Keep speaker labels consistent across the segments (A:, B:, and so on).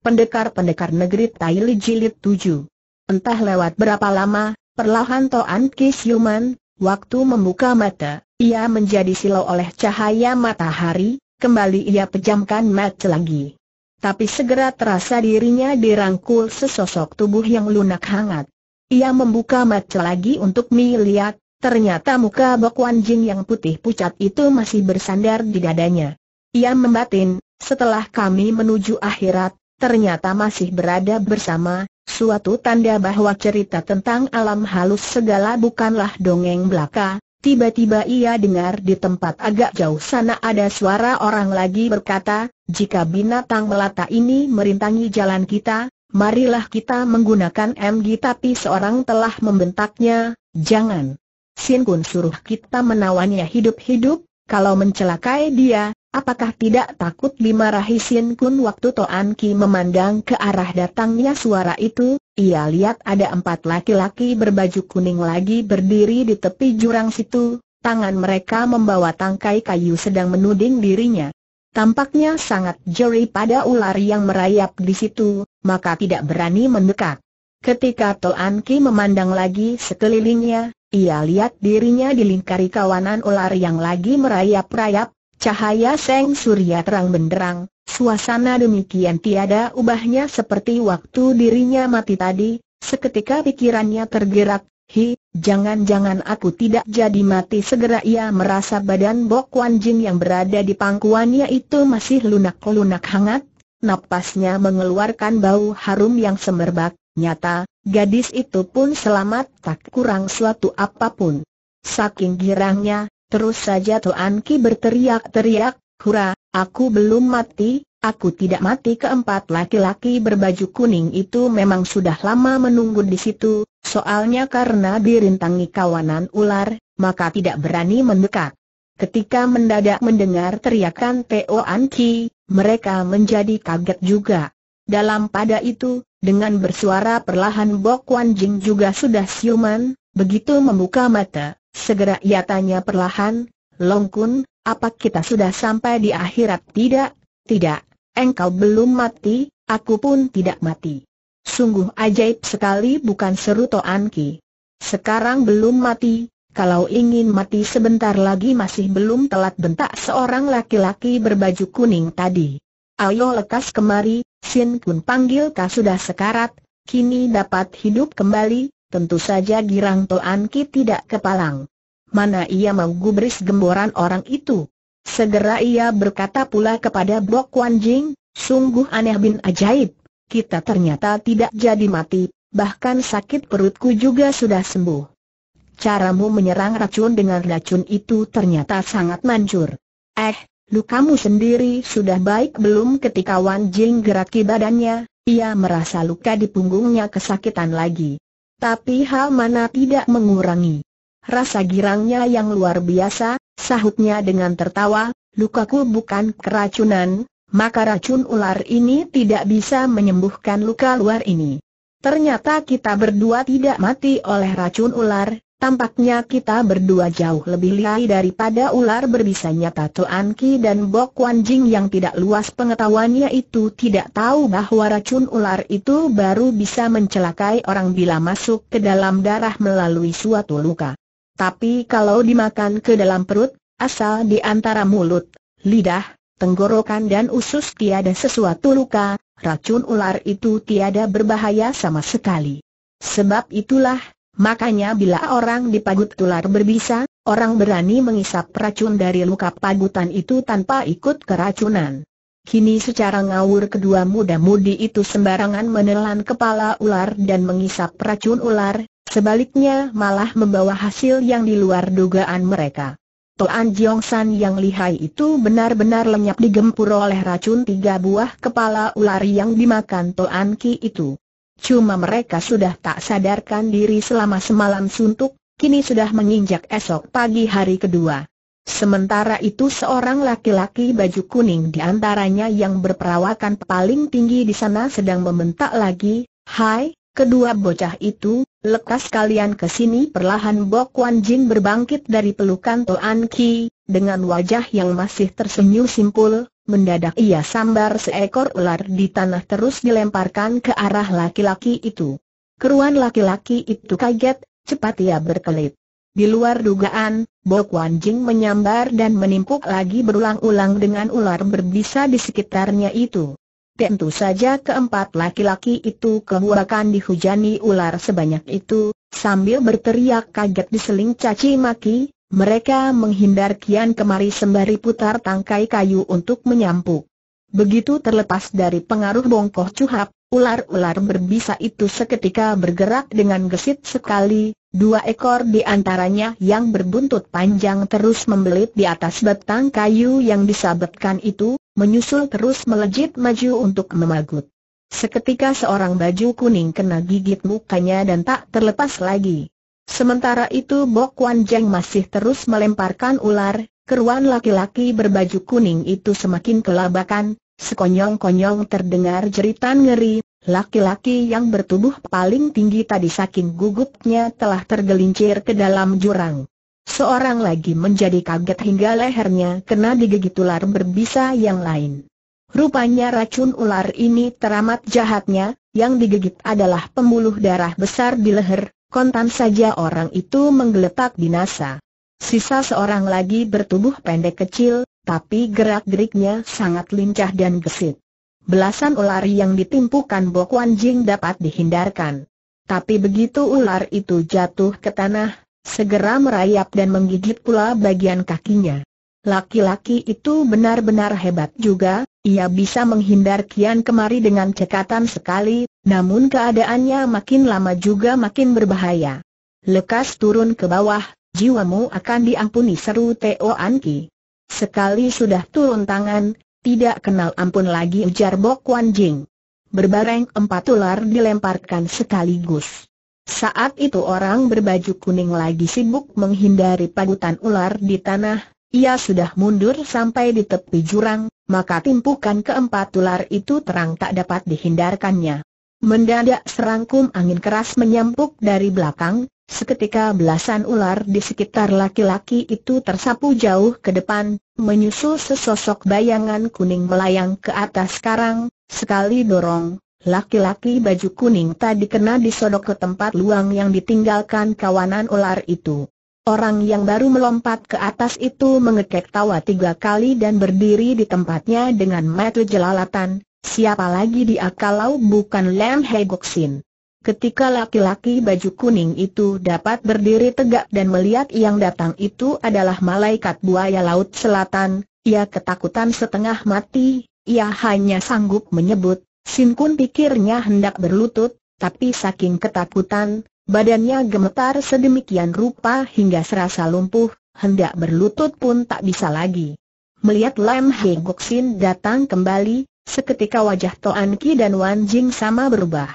A: Pendekar-pendekar negeri Taili Jilid 7. Entah lewat berapa lama, perlahan Toan Kishuman, waktu membuka mata, ia menjadi silau oleh cahaya matahari, kembali ia pejamkan mata lagi. Tapi segera terasa dirinya dirangkul sesosok tubuh yang lunak hangat. Ia membuka mata lagi untuk melihat, ternyata muka Bok Wan Jing yang putih pucat itu masih bersandar di dadanya. Ia membatin, setelah kami menuju akhirat, ternyata masih berada bersama, suatu tanda bahwa cerita tentang alam halus segala bukanlah dongeng belaka. Tiba-tiba ia dengar di tempat agak jauh sana ada suara orang lagi berkata, jika binatang melata ini merintangi jalan kita, marilah kita menggunakan MG tapi seorang telah membentaknya, jangan. Sin Kun suruh kita menawannya hidup-hidup, kalau mencelakai dia, Apakah tidak takut dimarahi Sin Kun waktu Toan Ki memandang ke arah datangnya suara itu, ia lihat ada empat laki-laki berbaju kuning lagi berdiri di tepi jurang situ, tangan mereka membawa tangkai kayu sedang menuding dirinya. Tampaknya sangat jeri pada ular yang merayap di situ, maka tidak berani mendekat. Ketika Toan Ki memandang lagi sekelilingnya, ia lihat dirinya dilingkari kawanan ular yang lagi merayap-rayap, Cahaya Seng Surya terang benderang, suasana demikian tiada ubahnya seperti waktu dirinya mati tadi, seketika pikirannya tergerak, hi, jangan-jangan aku tidak jadi mati segera ia merasa badan Bok Wan Jin yang berada di pangkuannya itu masih lunak-lunak hangat, napasnya mengeluarkan bau harum yang semerbak, nyata, gadis itu pun selamat tak kurang suatu apapun. Saking girangnya, Terus saja Tuan Ki berteriak-teriak, Hura, aku belum mati, aku tidak mati keempat laki-laki berbaju kuning itu memang sudah lama menunggu di situ, soalnya karena dirintangi kawanan ular, maka tidak berani mendekat. Ketika mendadak mendengar teriakan To Anki, mereka menjadi kaget juga. Dalam pada itu, dengan bersuara perlahan Bok Wan Jing juga sudah siuman, begitu membuka mata. Segera ia tanya perlahan, Long Kun, apa kita sudah sampai di akhirat? Tidak, tidak, engkau belum mati, aku pun tidak mati. Sungguh ajaib sekali bukan seru Toan Ki. Sekarang belum mati, kalau ingin mati sebentar lagi masih belum telat bentak seorang laki-laki berbaju kuning tadi. Ayo lekas kemari, Sin Kun panggil kau sudah sekarat, kini dapat hidup kembali, tentu saja girang Toan Ki tidak kepalang. Mana ia menggubris gemboran orang itu? Segera ia berkata pula kepada Bok Wan Jing, sungguh aneh bin ajaib, kita ternyata tidak jadi mati, bahkan sakit perutku juga sudah sembuh. Caramu menyerang racun dengan racun itu ternyata sangat manjur. Eh, lukamu sendiri sudah baik belum ketika Wan Jing geraki badannya, ia merasa luka di punggungnya kesakitan lagi. Tapi hal mana tidak mengurangi rasa girangnya yang luar biasa, sahutnya dengan tertawa, lukaku bukan keracunan, maka racun ular ini tidak bisa menyembuhkan luka luar ini. Ternyata kita berdua tidak mati oleh racun ular, Tampaknya kita berdua jauh lebih lihai daripada ular berbisa nyata Tuan Ki dan Bok Wan Jing yang tidak luas pengetahuannya itu tidak tahu bahwa racun ular itu baru bisa mencelakai orang bila masuk ke dalam darah melalui suatu luka. Tapi kalau dimakan ke dalam perut, asal di antara mulut, lidah, tenggorokan dan usus tiada sesuatu luka, racun ular itu tiada berbahaya sama sekali. Sebab itulah, Makanya bila orang dipagut tular berbisa, orang berani mengisap racun dari luka pagutan itu tanpa ikut keracunan. Kini secara ngawur kedua muda-mudi itu sembarangan menelan kepala ular dan mengisap racun ular, sebaliknya malah membawa hasil yang di luar dugaan mereka. Toan Jiong San yang lihai itu benar-benar lenyap digempur oleh racun tiga buah kepala ular yang dimakan Toan Ki itu. Cuma mereka sudah tak sadarkan diri selama semalam suntuk, kini sudah menginjak esok pagi hari kedua. Sementara itu seorang laki-laki baju kuning di antaranya yang berperawakan paling tinggi di sana sedang membentak lagi, Hai, kedua bocah itu, lekas kalian ke sini perlahan Bok Wan Jin berbangkit dari pelukan Toan Ki, dengan wajah yang masih tersenyum simpul, mendadak ia sambar seekor ular di tanah terus dilemparkan ke arah laki-laki itu. Keruan laki-laki itu kaget, cepat ia berkelit. Di luar dugaan, Bok Wan Jing menyambar dan menimpuk lagi berulang-ulang dengan ular berbisa di sekitarnya itu. Tentu saja keempat laki-laki itu kehurakan dihujani ular sebanyak itu, sambil berteriak kaget diseling caci maki, mereka menghindar kian kemari sembari putar tangkai kayu untuk menyampu. Begitu terlepas dari pengaruh bongkoh cuhap, ular-ular berbisa itu seketika bergerak dengan gesit sekali, dua ekor di antaranya yang berbuntut panjang terus membelit di atas batang kayu yang disabetkan itu, menyusul terus melejit maju untuk memagut. Seketika seorang baju kuning kena gigit mukanya dan tak terlepas lagi. Sementara itu Bok Wan Jeng masih terus melemparkan ular, keruan laki-laki berbaju kuning itu semakin kelabakan, sekonyong-konyong terdengar jeritan ngeri, laki-laki yang bertubuh paling tinggi tadi saking gugupnya telah tergelincir ke dalam jurang. Seorang lagi menjadi kaget hingga lehernya kena digigit ular berbisa yang lain. Rupanya racun ular ini teramat jahatnya, yang digigit adalah pembuluh darah besar di leher, kontan saja orang itu menggeletak binasa. Sisa seorang lagi bertubuh pendek kecil, tapi gerak-geriknya sangat lincah dan gesit. Belasan ular yang ditimpukan Bok Wan Jing dapat dihindarkan. Tapi begitu ular itu jatuh ke tanah, segera merayap dan menggigit pula bagian kakinya. Laki-laki itu benar-benar hebat juga, ia bisa menghindar kian kemari dengan cekatan sekali, namun keadaannya makin lama juga makin berbahaya. Lekas turun ke bawah, jiwamu akan diampuni seru Teo Anki. Sekali sudah turun tangan, tidak kenal ampun lagi ujar Bok Wan Jing. Berbareng empat ular dilemparkan sekaligus. Saat itu orang berbaju kuning lagi sibuk menghindari pagutan ular di tanah, ia sudah mundur sampai di tepi jurang, maka timpukan keempat ular itu terang tak dapat dihindarkannya. Mendadak serangkum angin keras menyampuk dari belakang, seketika belasan ular di sekitar laki-laki itu tersapu jauh ke depan, menyusul sesosok bayangan kuning melayang ke atas karang, sekali dorong, laki-laki baju kuning tadi kena disodok ke tempat luang yang ditinggalkan kawanan ular itu. Orang yang baru melompat ke atas itu mengekek tawa tiga kali dan berdiri di tempatnya dengan mata jelalatan, siapa lagi dia kalau bukan Lam Hegoksin? Sin? Ketika laki-laki baju kuning itu dapat berdiri tegak dan melihat yang datang itu adalah malaikat buaya laut selatan, ia ketakutan setengah mati, ia hanya sanggup menyebut, Sin pikirnya hendak berlutut, tapi saking ketakutan, Badannya gemetar sedemikian rupa hingga serasa lumpuh, hendak berlutut pun tak bisa lagi. Melihat Lam Gok Sin datang kembali, seketika wajah Toan Ki dan Wan Jing sama berubah.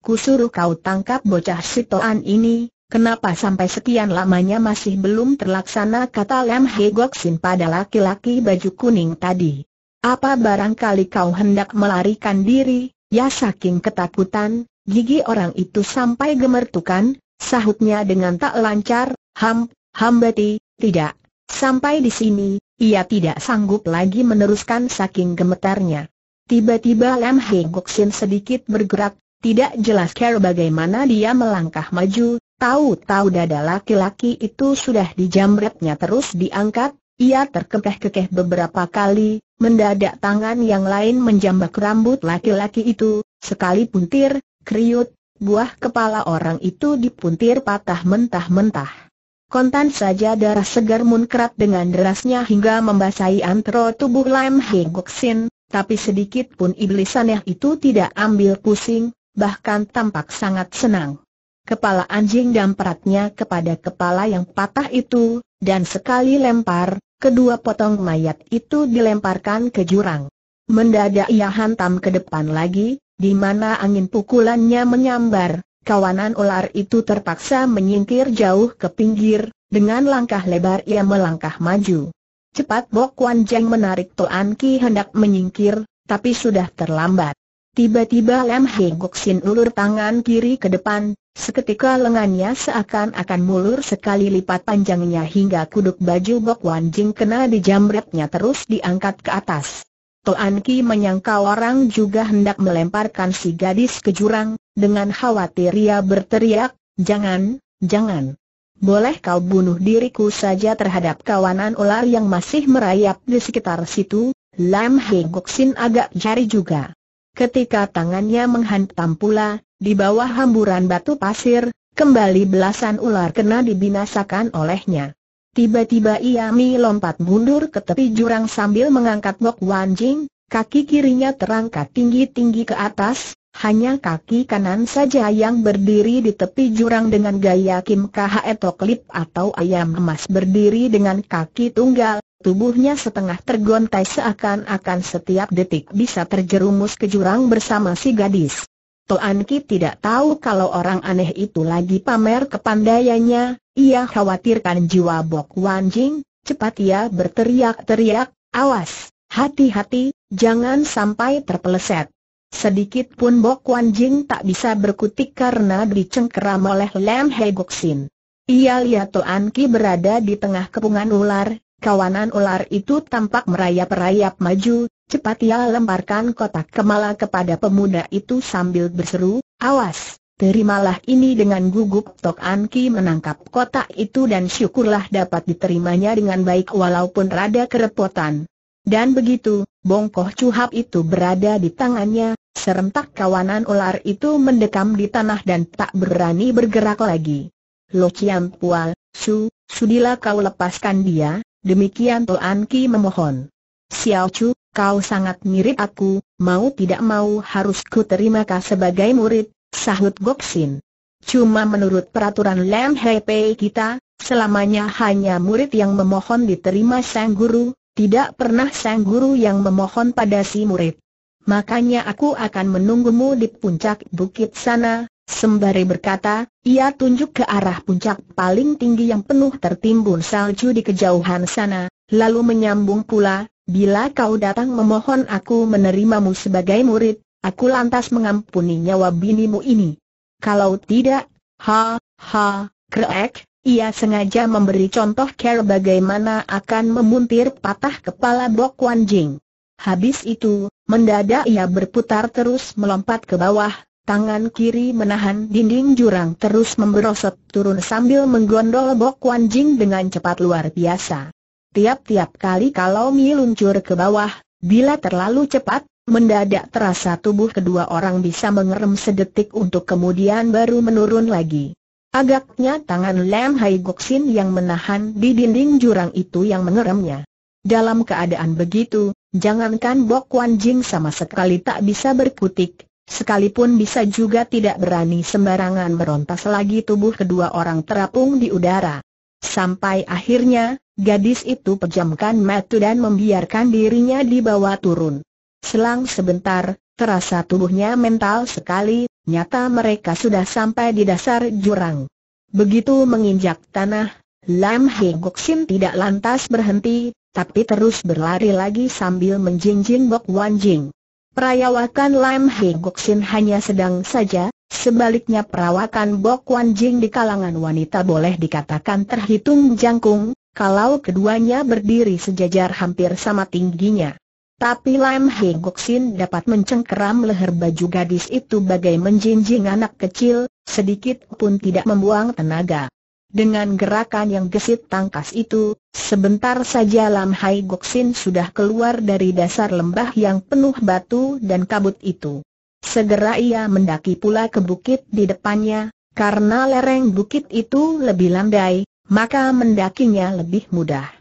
A: Kusuruh kau tangkap bocah si Toan ini, Kenapa sampai sekian lamanya masih belum terlaksana kata Lam He Sin pada laki-laki baju kuning tadi? Apa barangkali kau hendak melarikan diri? Ya saking ketakutan, Gigi orang itu sampai gemertukan, sahutnya dengan tak lancar, Ham, Hambati, tidak. Sampai di sini, ia tidak sanggup lagi meneruskan saking gemetarnya. Tiba-tiba Lam Hei Goksin sedikit bergerak, tidak jelas care bagaimana dia melangkah maju, tahu-tahu dada laki-laki itu sudah dijamretnya terus diangkat, ia terkekeh-kekeh beberapa kali, mendadak tangan yang lain menjambak rambut laki-laki itu, sekali puntir, Kriut, buah kepala orang itu dipuntir patah mentah-mentah. Kontan saja darah segar munkrat dengan derasnya hingga membasahi antro tubuh Lam Hegoksin, tapi sedikit pun iblis aneh itu tidak ambil pusing, bahkan tampak sangat senang. Kepala anjing dampratnya kepada kepala yang patah itu, dan sekali lempar, kedua potong mayat itu dilemparkan ke jurang. Mendadak ia hantam ke depan lagi, di mana angin pukulannya menyambar, kawanan ular itu terpaksa menyingkir jauh ke pinggir, dengan langkah lebar ia melangkah maju. Cepat Bok Wan Jeng menarik Toan Ki hendak menyingkir, tapi sudah terlambat. Tiba-tiba Lam He Gok Sin ulur tangan kiri ke depan, seketika lengannya seakan-akan mulur sekali lipat panjangnya hingga kuduk baju Bok Wan Jing kena di jamretnya terus diangkat ke atas. Toan Ki menyangka orang juga hendak melemparkan si gadis ke jurang, dengan khawatir ia berteriak, jangan, jangan. Boleh kau bunuh diriku saja terhadap kawanan ular yang masih merayap di sekitar situ, Lam Gok Goksin agak jari juga. Ketika tangannya menghantam pula, di bawah hamburan batu pasir, kembali belasan ular kena dibinasakan olehnya. Tiba-tiba mi lompat mundur ke tepi jurang sambil mengangkat Bok wanjing. kaki kirinya terangkat tinggi-tinggi ke atas, hanya kaki kanan saja yang berdiri di tepi jurang dengan gaya Kim Eto klip atau ayam emas berdiri dengan kaki tunggal, tubuhnya setengah tergontai seakan-akan setiap detik bisa terjerumus ke jurang bersama si gadis. Toan Ki tidak tahu kalau orang aneh itu lagi pamer kepandaiannya, ia khawatirkan jiwa Bok Wan Jing, cepat ia berteriak-teriak, awas, hati-hati, jangan sampai terpeleset. Sedikit pun Bok Wan Jing tak bisa berkutik karena dicengkeram oleh Lam He Sin. Ia lihat Toan Ki berada di tengah kepungan ular, kawanan ular itu tampak merayap-rayap maju, cepat ia lemparkan kotak kemala kepada pemuda itu sambil berseru, awas, Terimalah ini dengan gugup Tok Anki menangkap kotak itu dan syukurlah dapat diterimanya dengan baik walaupun rada kerepotan. Dan begitu, bongkoh cuhap itu berada di tangannya, serentak kawanan ular itu mendekam di tanah dan tak berani bergerak lagi. Lo Chiam Pual, Su, sudilah kau lepaskan dia, demikian Tok Anki memohon. Xiao Chu, kau sangat mirip aku, mau tidak mau harus ku terima kau sebagai murid, sahut Goksin. Cuma menurut peraturan Lam Hei kita, selamanya hanya murid yang memohon diterima sang guru, tidak pernah sang guru yang memohon pada si murid. Makanya aku akan menunggumu di puncak bukit sana, sembari berkata, ia tunjuk ke arah puncak paling tinggi yang penuh tertimbun salju di kejauhan sana, lalu menyambung pula, bila kau datang memohon aku menerimamu sebagai murid, Aku lantas mengampuni nyawa binimu ini. Kalau tidak, ha, ha, kreek, ia sengaja memberi contoh care bagaimana akan memuntir patah kepala Bok Wan Jing. Habis itu, mendadak ia berputar terus melompat ke bawah, tangan kiri menahan dinding jurang terus memberosot turun sambil menggondol Bok Wan Jing dengan cepat luar biasa. Tiap-tiap kali kalau Mi luncur ke bawah, bila terlalu cepat, Mendadak terasa tubuh kedua orang bisa mengerem sedetik untuk kemudian baru menurun lagi. Agaknya tangan Lam Hai Goksin yang menahan di dinding jurang itu yang mengeremnya. Dalam keadaan begitu, jangankan Bok Wan Jing sama sekali tak bisa berkutik, sekalipun bisa juga tidak berani sembarangan merontas lagi tubuh kedua orang terapung di udara. Sampai akhirnya, gadis itu pejamkan mata dan membiarkan dirinya dibawa turun. Selang sebentar, terasa tubuhnya mental sekali, nyata mereka sudah sampai di dasar jurang. Begitu menginjak tanah, Lam He Gok Sin tidak lantas berhenti, tapi terus berlari lagi sambil menjinjing Bok Wan Jing. Perawakan Lam He Gok Sin hanya sedang saja, sebaliknya perawakan Bok Wan Jing di kalangan wanita boleh dikatakan terhitung jangkung, kalau keduanya berdiri sejajar hampir sama tingginya. Tapi Lam Hing Sin dapat mencengkeram leher baju gadis itu bagai menjinjing anak kecil, sedikit pun tidak membuang tenaga. Dengan gerakan yang gesit tangkas itu, sebentar saja Lam Hai Goksin sudah keluar dari dasar lembah yang penuh batu dan kabut itu. Segera ia mendaki pula ke bukit di depannya, karena lereng bukit itu lebih landai, maka mendakinya lebih mudah.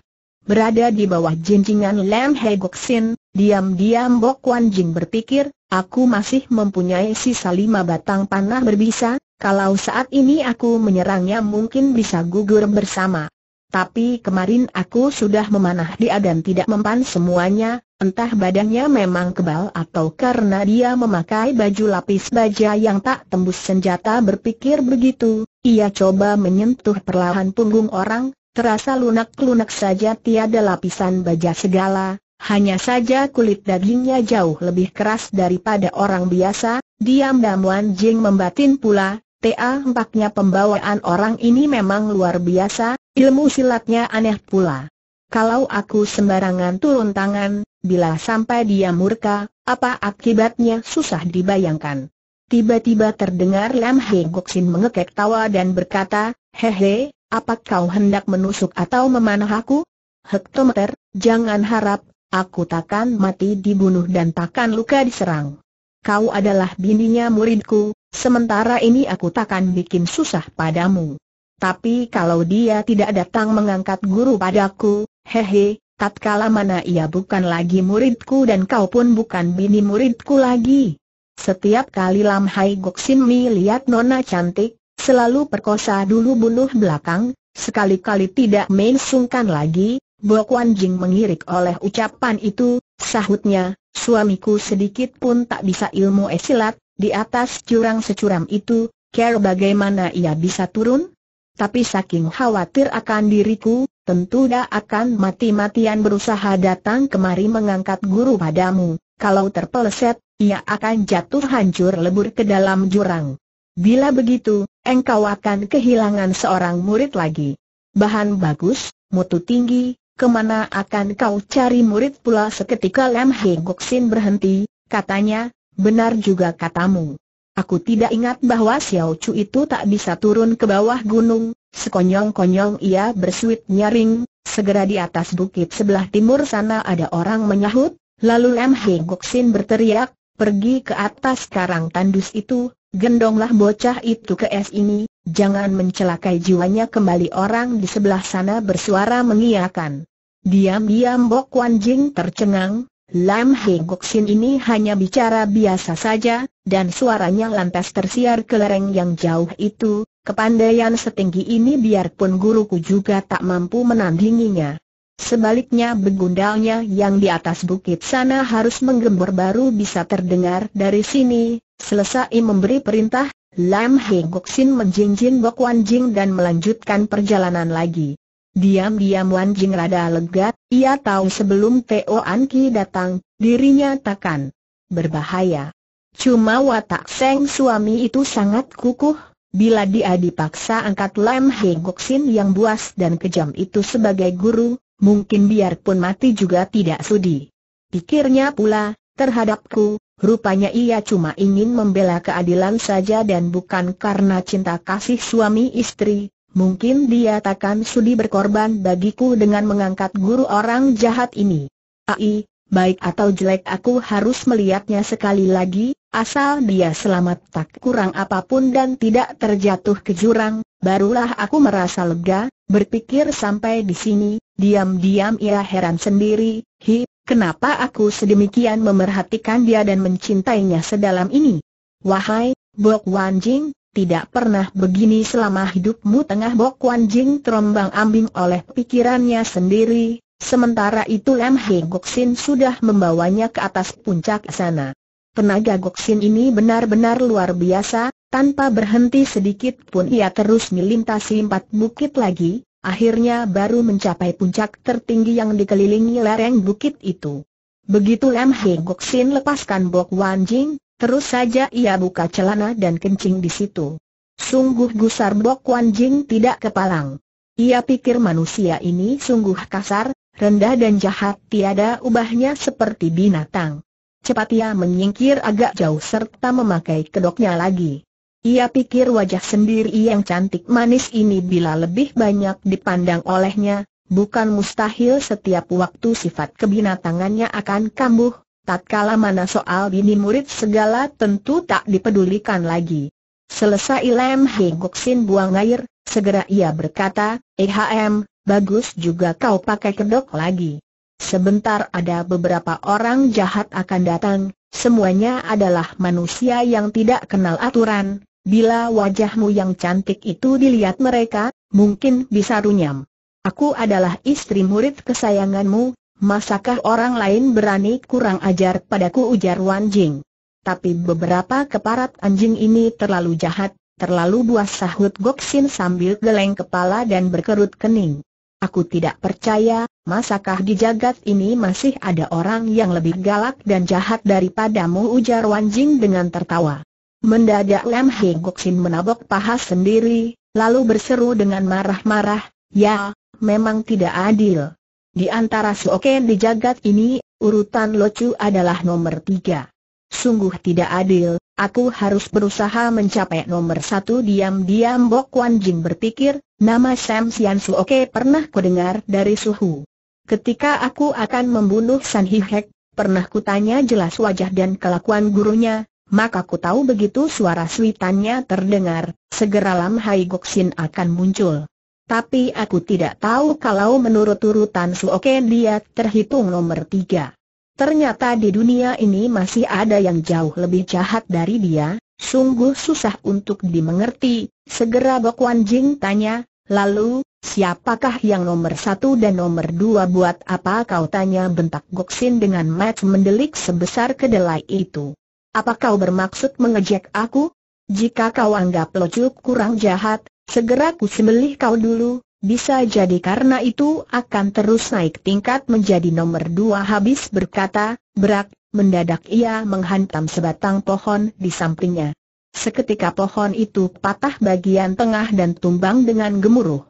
A: Berada di bawah jinjingan Lam Hai Goksin, Diam-diam Bok Wan Jing berpikir, aku masih mempunyai sisa lima batang panah berbisa, kalau saat ini aku menyerangnya mungkin bisa gugur bersama. Tapi kemarin aku sudah memanah dia dan tidak mempan semuanya, entah badannya memang kebal atau karena dia memakai baju lapis baja yang tak tembus senjata berpikir begitu, ia coba menyentuh perlahan punggung orang, terasa lunak-lunak saja tiada lapisan baja segala, hanya saja kulit dagingnya jauh lebih keras daripada orang biasa, diam-diam Wan Jing membatin pula, TA empaknya pembawaan orang ini memang luar biasa, ilmu silatnya aneh pula. Kalau aku sembarangan turun tangan, bila sampai dia murka, apa akibatnya susah dibayangkan. Tiba-tiba terdengar Lam Hei Goksin mengekek tawa dan berkata, Hehe, apa kau hendak menusuk atau memanah aku? Hektometer, jangan harap Aku takkan mati dibunuh dan takkan luka diserang. Kau adalah bininya muridku, sementara ini aku takkan bikin susah padamu. Tapi kalau dia tidak datang mengangkat guru padaku, hehe, tatkala mana ia bukan lagi muridku dan kau pun bukan bini muridku lagi. Setiap kali Lam Hai Gok Sin Mi lihat nona cantik, selalu perkosa dulu bunuh belakang, sekali-kali tidak mensungkan lagi, Bo Kuan Jing mengirik oleh ucapan itu, sahutnya, suamiku sedikit pun tak bisa ilmu esilat, di atas jurang securam itu, care bagaimana ia bisa turun? Tapi saking khawatir akan diriku, tentu dah akan mati-matian berusaha datang kemari mengangkat guru padamu. Kalau terpeleset, ia akan jatuh hancur lebur ke dalam jurang. Bila begitu, engkau akan kehilangan seorang murid lagi. Bahan bagus, mutu tinggi, kemana akan kau cari murid pula seketika Lam Hing Sin berhenti, katanya, benar juga katamu. Aku tidak ingat bahwa Xiao Chu itu tak bisa turun ke bawah gunung, sekonyong-konyong ia bersuit nyaring, segera di atas bukit sebelah timur sana ada orang menyahut, lalu Lam Hing Sin berteriak, pergi ke atas karang tandus itu, gendonglah bocah itu ke es ini, Jangan mencelakai jiwanya kembali orang di sebelah sana bersuara mengiakan. Diam-diam Bok Wan Jing tercengang, Lam He Gok Sin ini hanya bicara biasa saja, dan suaranya lantas tersiar ke lereng yang jauh itu, kepandaian setinggi ini biarpun guruku juga tak mampu menandinginya. Sebaliknya begundalnya yang di atas bukit sana harus menggembur baru bisa terdengar dari sini, selesai memberi perintah, Lam Hei Goksin menjinjin Bok Wan Jing dan melanjutkan perjalanan lagi. Diam-diam Wan Jing rada lega, ia tahu sebelum Teo An Ki datang, dirinya takkan berbahaya. Cuma watak Seng suami itu sangat kukuh, bila dia dipaksa angkat Lam Hei yang buas dan kejam itu sebagai guru, mungkin biarpun mati juga tidak sudi. Pikirnya pula, terhadapku, Rupanya ia cuma ingin membela keadilan saja dan bukan karena cinta kasih suami istri, mungkin dia takkan sudi berkorban bagiku dengan mengangkat guru orang jahat ini. Ai, baik atau jelek aku harus melihatnya sekali lagi, asal dia selamat tak kurang apapun dan tidak terjatuh ke jurang, Barulah aku merasa lega, berpikir sampai di sini, diam-diam ia heran sendiri, hi, kenapa aku sedemikian memerhatikan dia dan mencintainya sedalam ini? Wahai, Bok Wan Jing, tidak pernah begini selama hidupmu tengah Bok Wan Jing terombang ambing oleh pikirannya sendiri, sementara itu Lam He Goksin sudah membawanya ke atas puncak sana. Tenaga Goksin ini benar-benar luar biasa, tanpa berhenti sedikit pun ia terus melintasi empat bukit lagi, akhirnya baru mencapai puncak tertinggi yang dikelilingi lereng bukit itu. Begitu Lam Hei Sin lepaskan Bok Wan Jing, terus saja ia buka celana dan kencing di situ. Sungguh gusar Bok Wan Jing tidak kepalang. Ia pikir manusia ini sungguh kasar, rendah dan jahat tiada ubahnya seperti binatang. Cepat ia menyingkir agak jauh serta memakai kedoknya lagi. Ia pikir wajah sendiri yang cantik manis ini bila lebih banyak dipandang olehnya, bukan mustahil setiap waktu sifat kebinatangannya akan kambuh, tatkala mana soal bini murid segala tentu tak dipedulikan lagi. Selesai lem Hegoksin buang air, segera ia berkata, EHM, bagus juga kau pakai kedok lagi. Sebentar ada beberapa orang jahat akan datang, semuanya adalah manusia yang tidak kenal aturan, Bila wajahmu yang cantik itu dilihat mereka, mungkin bisa runyam. Aku adalah istri murid kesayanganmu, masakah orang lain berani kurang ajar padaku ujar Wan Jing. Tapi beberapa keparat anjing ini terlalu jahat, terlalu buas sahut Goksin sambil geleng kepala dan berkerut kening. Aku tidak percaya, masakah di jagat ini masih ada orang yang lebih galak dan jahat daripadamu ujar Wan Jing dengan tertawa. Mendadak Lam Hei Goksin menabok paha sendiri, lalu berseru dengan marah-marah, Ya, memang tidak adil. Di antara Suoke di jagat ini, urutan Locu adalah nomor tiga. Sungguh tidak adil, aku harus berusaha mencapai nomor satu diam-diam Bok Wan Jing berpikir, nama Sam Sian Suoke pernah dengar dari Suhu. Ketika aku akan membunuh San Hek, pernah kutanya jelas wajah dan kelakuan gurunya, maka ku tahu begitu suara suitannya terdengar, segera Lam Hai Gok Sin akan muncul. Tapi aku tidak tahu kalau menurut urutan Suoke dia terhitung nomor tiga. Ternyata di dunia ini masih ada yang jauh lebih jahat dari dia, sungguh susah untuk dimengerti. Segera Gok Wan Jing tanya, lalu, siapakah yang nomor satu dan nomor dua buat apa kau tanya bentak Gok Sin dengan match mendelik sebesar kedelai itu. Apa kau bermaksud mengejek aku? Jika kau anggap locuk kurang jahat, segera ku sembelih kau dulu, bisa jadi karena itu akan terus naik tingkat menjadi nomor dua habis berkata, berak, mendadak ia menghantam sebatang pohon di sampingnya. Seketika pohon itu patah bagian tengah dan tumbang dengan gemuruh.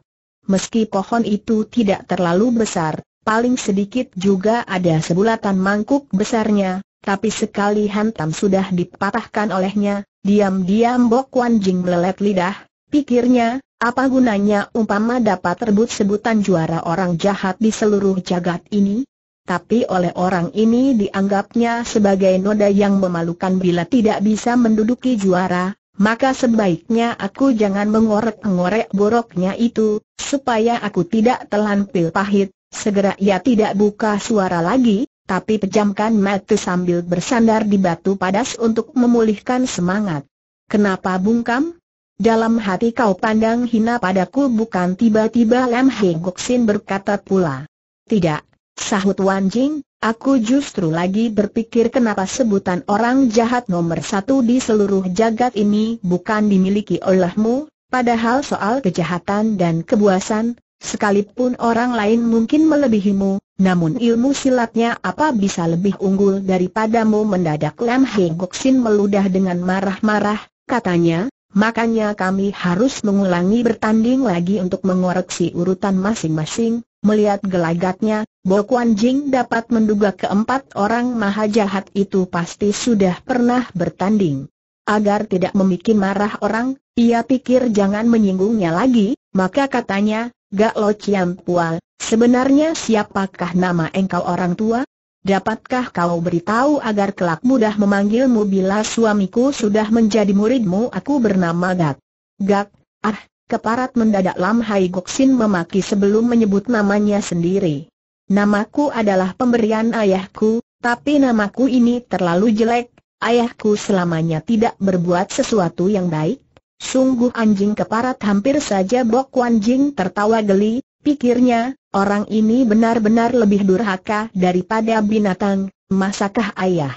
A: Meski pohon itu tidak terlalu besar, paling sedikit juga ada sebulatan mangkuk besarnya, tapi sekali hantam sudah dipatahkan olehnya, diam-diam Bok Wan Jing melelet lidah, pikirnya, apa gunanya umpama dapat rebut sebutan juara orang jahat di seluruh jagat ini? Tapi oleh orang ini dianggapnya sebagai noda yang memalukan bila tidak bisa menduduki juara, maka sebaiknya aku jangan mengorek-ngorek boroknya itu, supaya aku tidak telan pil pahit, segera ia tidak buka suara lagi, tapi pejamkan mata sambil bersandar di batu padas untuk memulihkan semangat. Kenapa bungkam? Dalam hati kau pandang hina padaku bukan tiba-tiba Lam Hei Goksin berkata pula. Tidak, sahut Wan Jing, aku justru lagi berpikir kenapa sebutan orang jahat nomor satu di seluruh jagat ini bukan dimiliki olehmu, padahal soal kejahatan dan kebuasan, Sekalipun orang lain mungkin melebihimu, namun ilmu silatnya apa bisa lebih unggul daripadamu mendadak Lam Hei Goksin meludah dengan marah-marah, katanya, makanya kami harus mengulangi bertanding lagi untuk mengoreksi urutan masing-masing, melihat gelagatnya, Bo Kuan Jing dapat menduga keempat orang maha jahat itu pasti sudah pernah bertanding. Agar tidak membuat marah orang, ia pikir jangan menyinggungnya lagi, maka katanya, Gak Lo ciam Pua, sebenarnya siapakah nama engkau orang tua? Dapatkah kau beritahu agar kelak mudah memanggilmu bila suamiku sudah menjadi muridmu? Aku bernama Gak. Gak, ah, keparat mendadak Lam Hai Goksin memaki sebelum menyebut namanya sendiri. Namaku adalah pemberian ayahku, tapi namaku ini terlalu jelek, ayahku selamanya tidak berbuat sesuatu yang baik, Sungguh anjing keparat hampir saja Bok Wan Jing tertawa geli, pikirnya, orang ini benar-benar lebih durhaka daripada binatang, masakah ayah?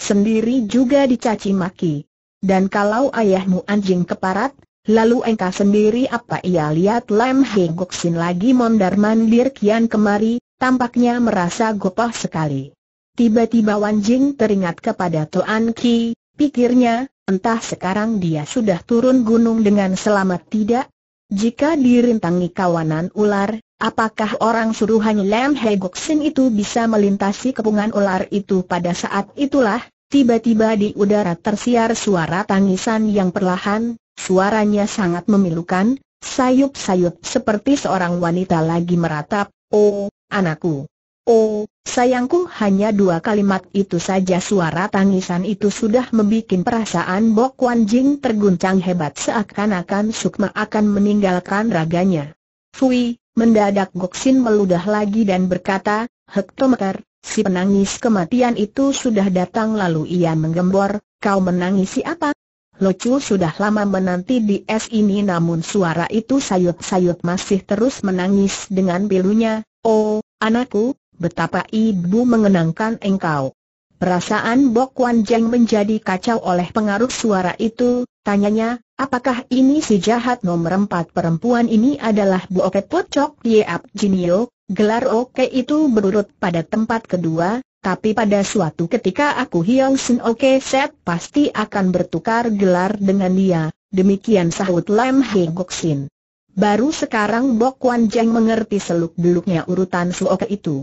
A: Sendiri juga dicaci maki. Dan kalau ayahmu anjing keparat, lalu engkau sendiri apa ia lihat Lam He sin lagi mondar-mandir kian kemari, tampaknya merasa gopoh sekali. Tiba-tiba Wan Jing teringat kepada Toan Ki, pikirnya, Entah sekarang dia sudah turun gunung dengan selamat tidak? Jika dirintangi kawanan ular, apakah orang suruhan Lam He Sin itu bisa melintasi kepungan ular itu pada saat itulah? Tiba-tiba di udara tersiar suara tangisan yang perlahan, suaranya sangat memilukan, sayup-sayup seperti seorang wanita lagi meratap, Oh, anakku! Oh, Sayangku hanya dua kalimat itu saja suara tangisan itu sudah membuat perasaan Bok Wan Jing terguncang hebat seakan-akan Sukma akan meninggalkan raganya. Fui, mendadak Goksin meludah lagi dan berkata, Hektometer, si penangis kematian itu sudah datang lalu ia menggembor, kau menangisi apa? Chu sudah lama menanti di es ini namun suara itu sayut-sayut masih terus menangis dengan pilunya, oh, anakku, betapa ibu mengenangkan engkau. Perasaan Bok Wan Jeng menjadi kacau oleh pengaruh suara itu, tanyanya, apakah ini si jahat nomor empat perempuan ini adalah Bu Oke Pocok Diap Jinio, gelar Oke itu berurut pada tempat kedua, tapi pada suatu ketika aku Hyong Sun Oke Set pasti akan bertukar gelar dengan dia, demikian sahut Lam He Gok Sin. Baru sekarang Bok Wan Jeng mengerti seluk-beluknya urutan Suoke itu.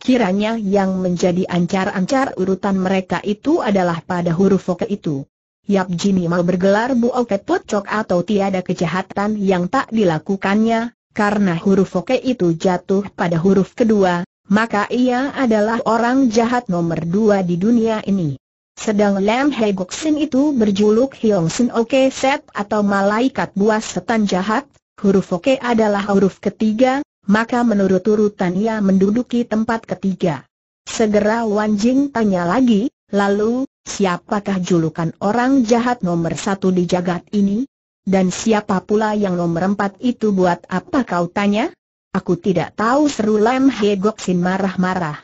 A: Kiranya yang menjadi ancar-ancar urutan mereka itu adalah pada huruf oke itu. Yap Jini mau bergelar bu oke pocok atau tiada kejahatan yang tak dilakukannya, karena huruf oke itu jatuh pada huruf kedua, maka ia adalah orang jahat nomor dua di dunia ini. Sedang Lam He Gok Sin itu berjuluk Hyong Sin Oke Set atau Malaikat Buas Setan Jahat, huruf Oke adalah huruf ketiga, maka menurut urutan ia menduduki tempat ketiga. Segera Wan Jing tanya lagi, lalu, siapakah julukan orang jahat nomor satu di jagat ini? Dan siapa pula yang nomor empat itu buat apa kau tanya? Aku tidak tahu seru Lam He Gok Sin marah-marah.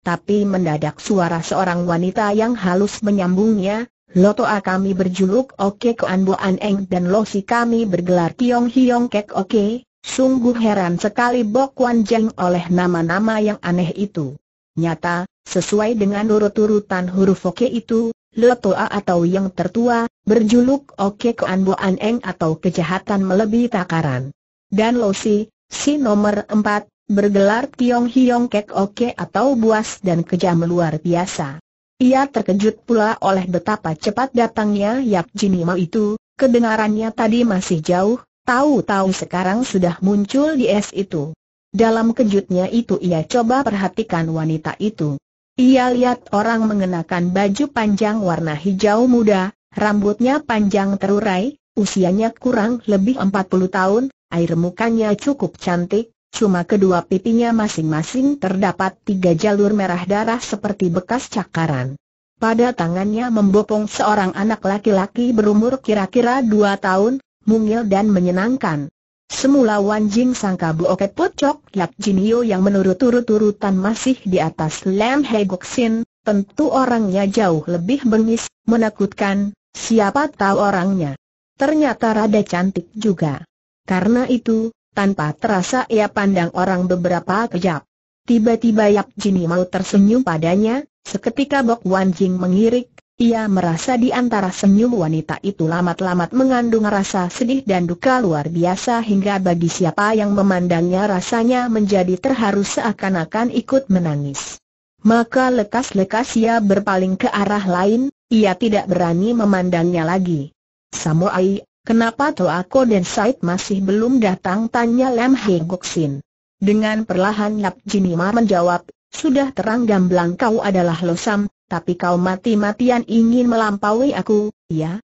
A: Tapi mendadak suara seorang wanita yang halus menyambungnya, Lotoa kami berjuluk Oke Koan Boan Eng dan Losi kami bergelar Tiong Hiong Kek Oke, Sungguh heran sekali Bok Wan Jeng oleh nama-nama yang aneh itu. Nyata, sesuai dengan urut-urutan huruf Oke itu, Le atau yang tertua, berjuluk Oke Keanboan Eng atau kejahatan melebihi takaran. Dan Lo Si, si nomor empat, bergelar Tiong Hiong Kek Oke atau buas dan kejam luar biasa. Ia terkejut pula oleh betapa cepat datangnya Yap Jinima itu, kedengarannya tadi masih jauh, Tahu-tahu sekarang sudah muncul di es itu. Dalam kejutnya itu ia coba perhatikan wanita itu. Ia lihat orang mengenakan baju panjang warna hijau muda, rambutnya panjang terurai, usianya kurang lebih 40 tahun, air mukanya cukup cantik, cuma kedua pipinya masing-masing terdapat tiga jalur merah darah seperti bekas cakaran. Pada tangannya membopong seorang anak laki-laki berumur kira-kira dua tahun, mungil dan menyenangkan. Semula Wan Jing sangka Buoket Pocok Yak Jinio yang menurut turut-turutan masih di atas Lam He Sin, tentu orangnya jauh lebih bengis, menakutkan, siapa tahu orangnya. Ternyata rada cantik juga. Karena itu, tanpa terasa ia pandang orang beberapa kejap. Tiba-tiba Yap Jinio mau tersenyum padanya, seketika Bok Wan Jing mengirik, ia merasa di antara senyum wanita itu lamat-lamat mengandung rasa sedih dan duka luar biasa hingga bagi siapa yang memandangnya rasanya menjadi terharu seakan-akan ikut menangis. Maka lekas-lekas ia berpaling ke arah lain, ia tidak berani memandangnya lagi. Samoai, kenapa Toako dan Said masih belum datang? Tanya Lam Hei Goksin. Dengan perlahan Lap Jinima menjawab, sudah terang gamblang kau adalah Losam, tapi kau mati-matian ingin melampaui aku, ya?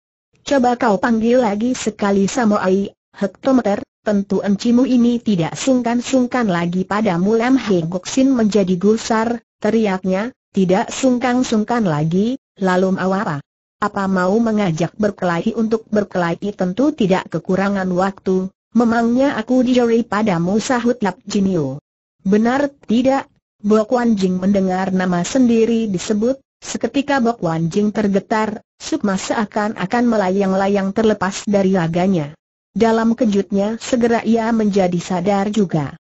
A: Coba kau panggil lagi sekali Samoai, hektometer, tentu encimu ini tidak sungkan-sungkan lagi padamu Lam Hegoksin menjadi gusar, teriaknya, tidak sungkan-sungkan lagi, lalu mau apa? mau mengajak berkelahi untuk berkelahi tentu tidak kekurangan waktu, memangnya aku dijari padamu sahut Lap Jinio. Benar tidak? Bok Jing mendengar nama sendiri disebut, Seketika Bok Wan Jing tergetar, Sukma seakan-akan melayang-layang terlepas dari laganya. Dalam kejutnya segera ia menjadi sadar juga.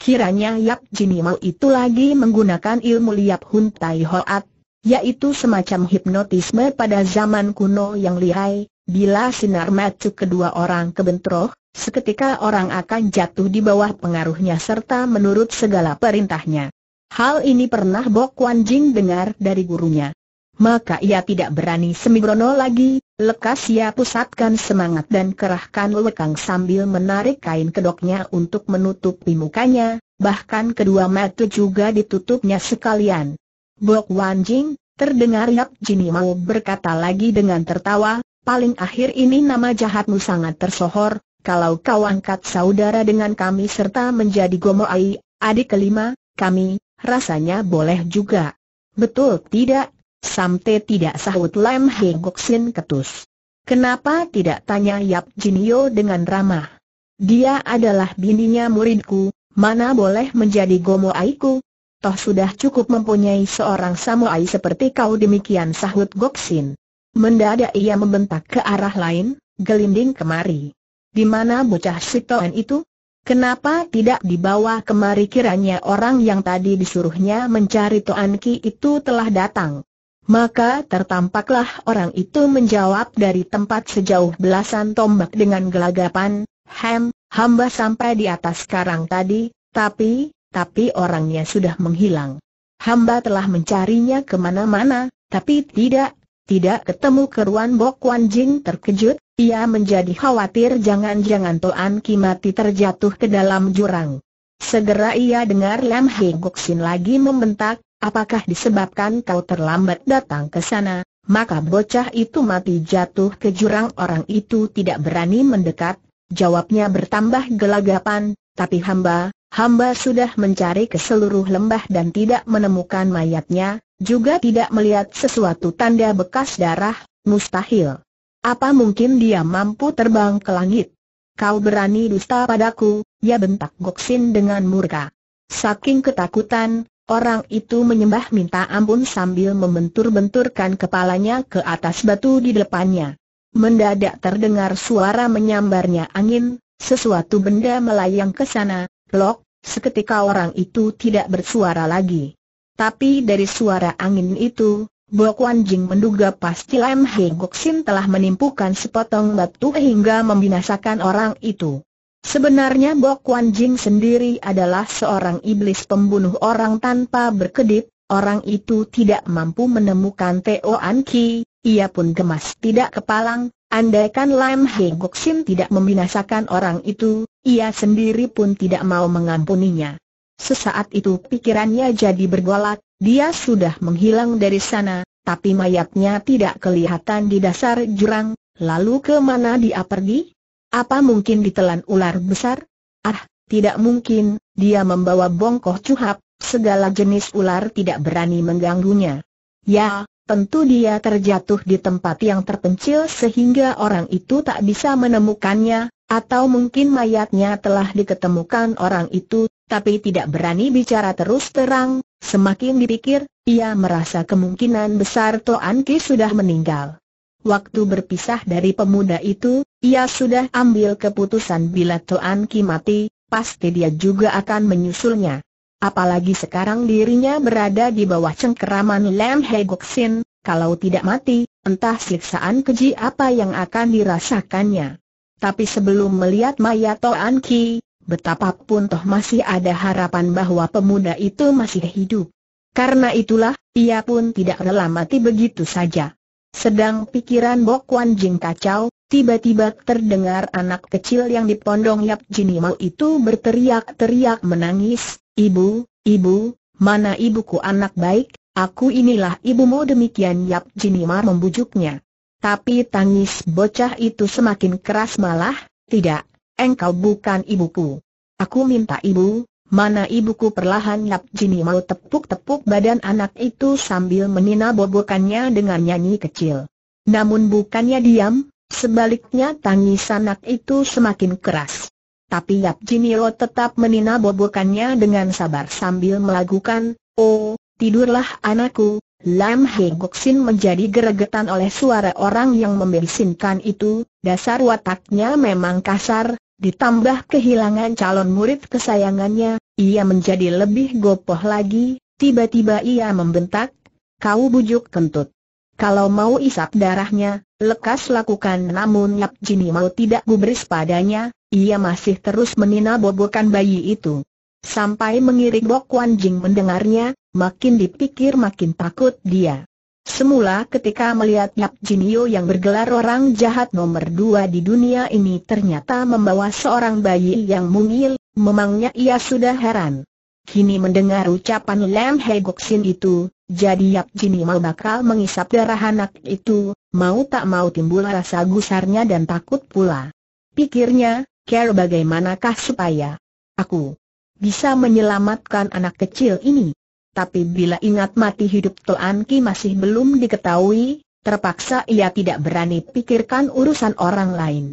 A: Kiranya Yap Jinimau itu lagi menggunakan ilmu Liap Hun Tai Hoat, yaitu semacam hipnotisme pada zaman kuno yang lihai, bila sinar macu kedua orang kebentroh, seketika orang akan jatuh di bawah pengaruhnya serta menurut segala perintahnya. Hal ini pernah Bok Wan Jing dengar dari gurunya. Maka ia tidak berani semibrono lagi, lekas ia pusatkan semangat dan kerahkan lekang sambil menarik kain kedoknya untuk menutupi mukanya, bahkan kedua mata juga ditutupnya sekalian. Bok Wan Jing, terdengar Yap Jini mau berkata lagi dengan tertawa, paling akhir ini nama jahatmu sangat tersohor, kalau kau angkat saudara dengan kami serta menjadi gomoai, adik kelima, kami, Rasanya boleh juga. Betul tidak? Samte tidak sahut Lam He Goksin ketus. Kenapa tidak tanya Yap Jinio dengan ramah? Dia adalah bininya muridku, mana boleh menjadi gomo aiku. Toh sudah cukup mempunyai seorang samuai seperti kau demikian sahut Goksin. Mendadak ia membentak ke arah lain, gelinding kemari. Di mana bocah sitoan itu? Kenapa tidak dibawa kemari kiranya orang yang tadi disuruhnya mencari Toan Ki itu telah datang? Maka tertampaklah orang itu menjawab dari tempat sejauh belasan tombak dengan gelagapan, Hem, hamba sampai di atas karang tadi, tapi, tapi orangnya sudah menghilang. Hamba telah mencarinya kemana-mana, tapi tidak, tidak ketemu keruan Bok Wan Jing terkejut, ia menjadi khawatir jangan-jangan Toan Ki mati terjatuh ke dalam jurang. Segera ia dengar Lam Hei Goksin lagi membentak, apakah disebabkan kau terlambat datang ke sana, maka bocah itu mati jatuh ke jurang orang itu tidak berani mendekat, jawabnya bertambah gelagapan, tapi hamba, hamba sudah mencari ke seluruh lembah dan tidak menemukan mayatnya, juga tidak melihat sesuatu tanda bekas darah, mustahil. Apa mungkin dia mampu terbang ke langit? Kau berani dusta padaku, ya bentak Goksin dengan murka. Saking ketakutan, orang itu menyembah minta ampun sambil membentur-benturkan kepalanya ke atas batu di depannya. Mendadak terdengar suara menyambarnya angin, sesuatu benda melayang ke sana, lok, seketika orang itu tidak bersuara lagi. Tapi dari suara angin itu, Bo Kuan Jing menduga pasti Lam Hei Gok telah menimpukan sepotong batu hingga membinasakan orang itu. Sebenarnya Bo Kuan Jing sendiri adalah seorang iblis pembunuh orang tanpa berkedip, orang itu tidak mampu menemukan Teo An Ki, ia pun gemas tidak kepalang, andaikan Lam Hei Gok tidak membinasakan orang itu, ia sendiri pun tidak mau mengampuninya. Sesaat itu pikirannya jadi bergolak, dia sudah menghilang dari sana, tapi mayatnya tidak kelihatan di dasar jurang, lalu ke mana dia pergi? Apa mungkin ditelan ular besar? Ah, tidak mungkin, dia membawa bongkoh cuhap, segala jenis ular tidak berani mengganggunya. Ya, tentu dia terjatuh di tempat yang terpencil sehingga orang itu tak bisa menemukannya, atau mungkin mayatnya telah diketemukan orang itu, tapi tidak berani bicara terus terang, Semakin dipikir, ia merasa kemungkinan besar Toan Ki sudah meninggal. Waktu berpisah dari pemuda itu, ia sudah ambil keputusan bila Toan Ki mati, pasti dia juga akan menyusulnya. Apalagi sekarang dirinya berada di bawah cengkeraman Lam He Sin, kalau tidak mati, entah siksaan keji apa yang akan dirasakannya. Tapi sebelum melihat mayat Toan Ki, betapapun toh masih ada harapan bahwa pemuda itu masih hidup. Karena itulah, ia pun tidak rela mati begitu saja. Sedang pikiran Bok Wan Jing kacau, tiba-tiba terdengar anak kecil yang dipondong Yap Jin Mau itu berteriak-teriak menangis, Ibu, Ibu, mana ibuku anak baik, aku inilah ibumu demikian Yap Jin membujuknya. Tapi tangis bocah itu semakin keras malah, tidak, engkau bukan ibuku. Aku minta ibu, mana ibuku perlahan Yap Jini mau tepuk-tepuk badan anak itu sambil menina bobokannya dengan nyanyi kecil. Namun bukannya diam, sebaliknya tangis anak itu semakin keras. Tapi Yap Jinio tetap menina bobokannya dengan sabar sambil melagukan, Oh, tidurlah anakku, Lam He Goksin menjadi geregetan oleh suara orang yang membersinkan itu, dasar wataknya memang kasar, Ditambah kehilangan calon murid kesayangannya, ia menjadi lebih gopoh lagi, tiba-tiba ia membentak, kau bujuk kentut. Kalau mau isap darahnya, lekas lakukan namun Yap Jini mau tidak gubris padanya, ia masih terus menina bobokan bayi itu. Sampai mengirik Bok Wan Jing mendengarnya, makin dipikir makin takut dia. Semula ketika melihat Yap Jinio yang bergelar orang jahat nomor dua di dunia ini ternyata membawa seorang bayi yang mungil, memangnya ia sudah heran. Kini mendengar ucapan Lam Hegoksin itu, jadi Yap Jinio bakal mengisap darah anak itu, mau tak mau timbul rasa gusarnya dan takut pula. Pikirnya, care bagaimanakah supaya aku bisa menyelamatkan anak kecil ini? tapi bila ingat mati hidup tuan Ki masih belum diketahui, terpaksa ia tidak berani pikirkan urusan orang lain.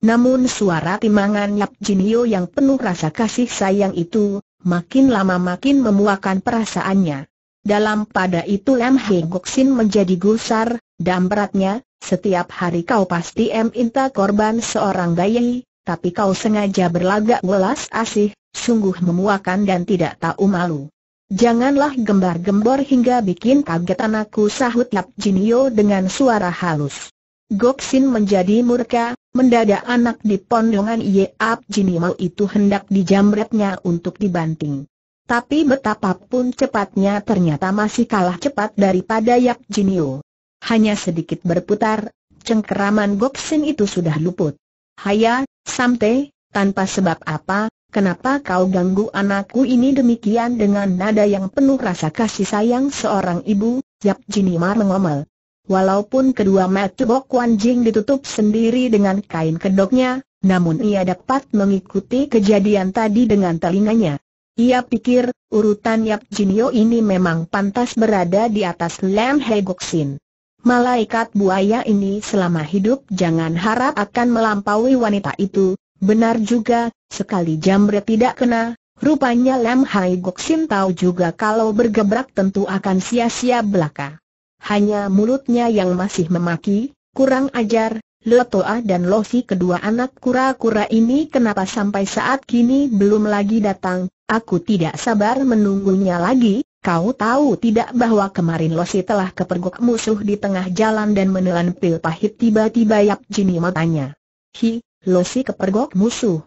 A: Namun suara timangan Yap Jinio yang penuh rasa kasih sayang itu, makin lama makin memuakan perasaannya. Dalam pada itu Lam Hei Goksin menjadi gusar, dan beratnya, setiap hari kau pasti Minta korban seorang gayi, tapi kau sengaja berlagak welas asih, sungguh memuakan dan tidak tahu malu. Janganlah gembar-gembor hingga bikin kaget anakku sahut Yap Jinio dengan suara halus. Goksin menjadi murka, mendadak anak di pondongan Yap Jinio itu hendak dijamretnya untuk dibanting. Tapi betapapun cepatnya ternyata masih kalah cepat daripada Yap Jinio. Hanya sedikit berputar, cengkeraman Goksin itu sudah luput. Haya, sampai, tanpa sebab apa, Kenapa kau ganggu anakku ini demikian dengan nada yang penuh rasa kasih sayang seorang ibu? Yap Jinimar mengomel. Walaupun kedua mata Bok Wan Jing ditutup sendiri dengan kain kedoknya, namun ia dapat mengikuti kejadian tadi dengan telinganya. Ia pikir, urutan Yap Jinio ini memang pantas berada di atas Lam He Goksin. Malaikat buaya ini selama hidup jangan harap akan melampaui wanita itu, Benar juga, sekali jamret tidak kena, rupanya Lam Hai Gok Sin tahu juga kalau bergebrak tentu akan sia-sia belaka. Hanya mulutnya yang masih memaki, kurang ajar, Letoa dan Losi kedua anak kura-kura ini kenapa sampai saat kini belum lagi datang, aku tidak sabar menunggunya lagi, kau tahu tidak bahwa kemarin Losi telah kepergok musuh di tengah jalan dan menelan pil pahit tiba-tiba Yap Jini matanya. Hi, Losi kepergok musuh.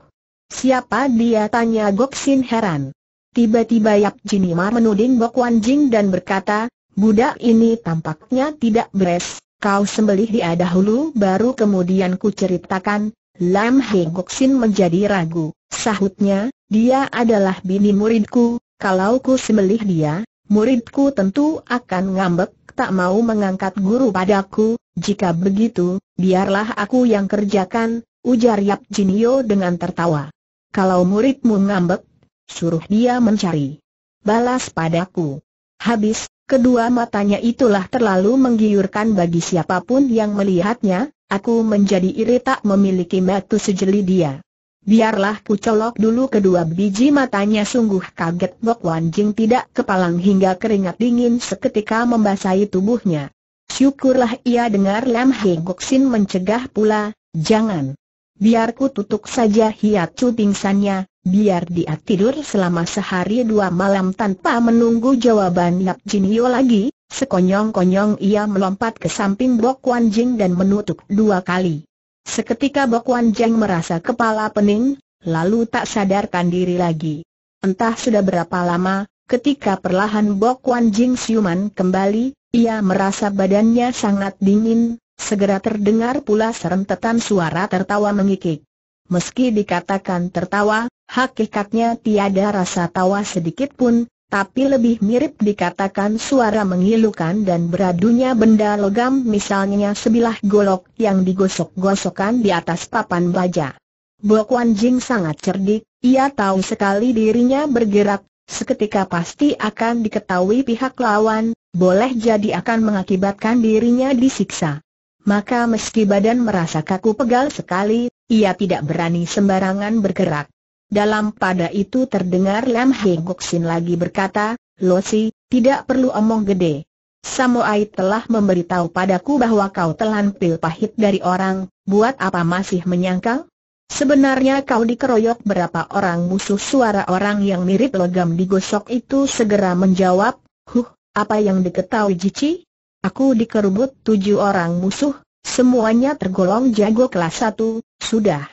A: Siapa dia tanya Gok Sin heran. Tiba-tiba Yap Jinimar menuding Gok Wan Jing dan berkata, Budak ini tampaknya tidak beres, kau sembelih dia dahulu baru kemudian ku ceritakan. Lam He Gok Sin menjadi ragu, sahutnya, dia adalah bini muridku, kalau ku sembelih dia, muridku tentu akan ngambek tak mau mengangkat guru padaku, jika begitu, biarlah aku yang kerjakan, ujar Yap Jinio dengan tertawa. Kalau muridmu ngambek, suruh dia mencari. Balas padaku. Habis, kedua matanya itulah terlalu menggiurkan bagi siapapun yang melihatnya, aku menjadi iri tak memiliki batu sejeli dia. Biarlah ku colok dulu kedua biji matanya sungguh kaget Bok Wan Jing tidak kepalang hingga keringat dingin seketika membasahi tubuhnya. Syukurlah ia dengar Lam Hei Gok mencegah pula, jangan biar ku tutup saja hiacu pingsannya, biar dia tidur selama sehari dua malam tanpa menunggu jawaban Yap Jinio lagi, sekonyong-konyong ia melompat ke samping Bok Wan Jing dan menutup dua kali. Seketika Bok Wan Jing merasa kepala pening, lalu tak sadarkan diri lagi. Entah sudah berapa lama, ketika perlahan Bok Wan Jing siuman kembali, ia merasa badannya sangat dingin, Segera terdengar pula serentetan suara tertawa mengikik. Meski dikatakan tertawa, hakikatnya tiada rasa tawa sedikit pun, tapi lebih mirip dikatakan suara mengilukan dan beradunya benda logam misalnya sebilah golok yang digosok-gosokkan di atas papan baja. Bok Wan Jing sangat cerdik, ia tahu sekali dirinya bergerak, seketika pasti akan diketahui pihak lawan, boleh jadi akan mengakibatkan dirinya disiksa. Maka meski badan merasa kaku pegal sekali, ia tidak berani sembarangan bergerak. Dalam pada itu terdengar Lam Hei lagi berkata, Losi, tidak perlu omong gede. Samoai telah memberitahu padaku bahwa kau telan pil pahit dari orang, buat apa masih menyangkal? Sebenarnya kau dikeroyok berapa orang musuh suara orang yang mirip logam digosok itu segera menjawab, Huh, apa yang diketahui Cici? Aku dikerubut tujuh orang musuh, semuanya tergolong jago kelas satu, sudah.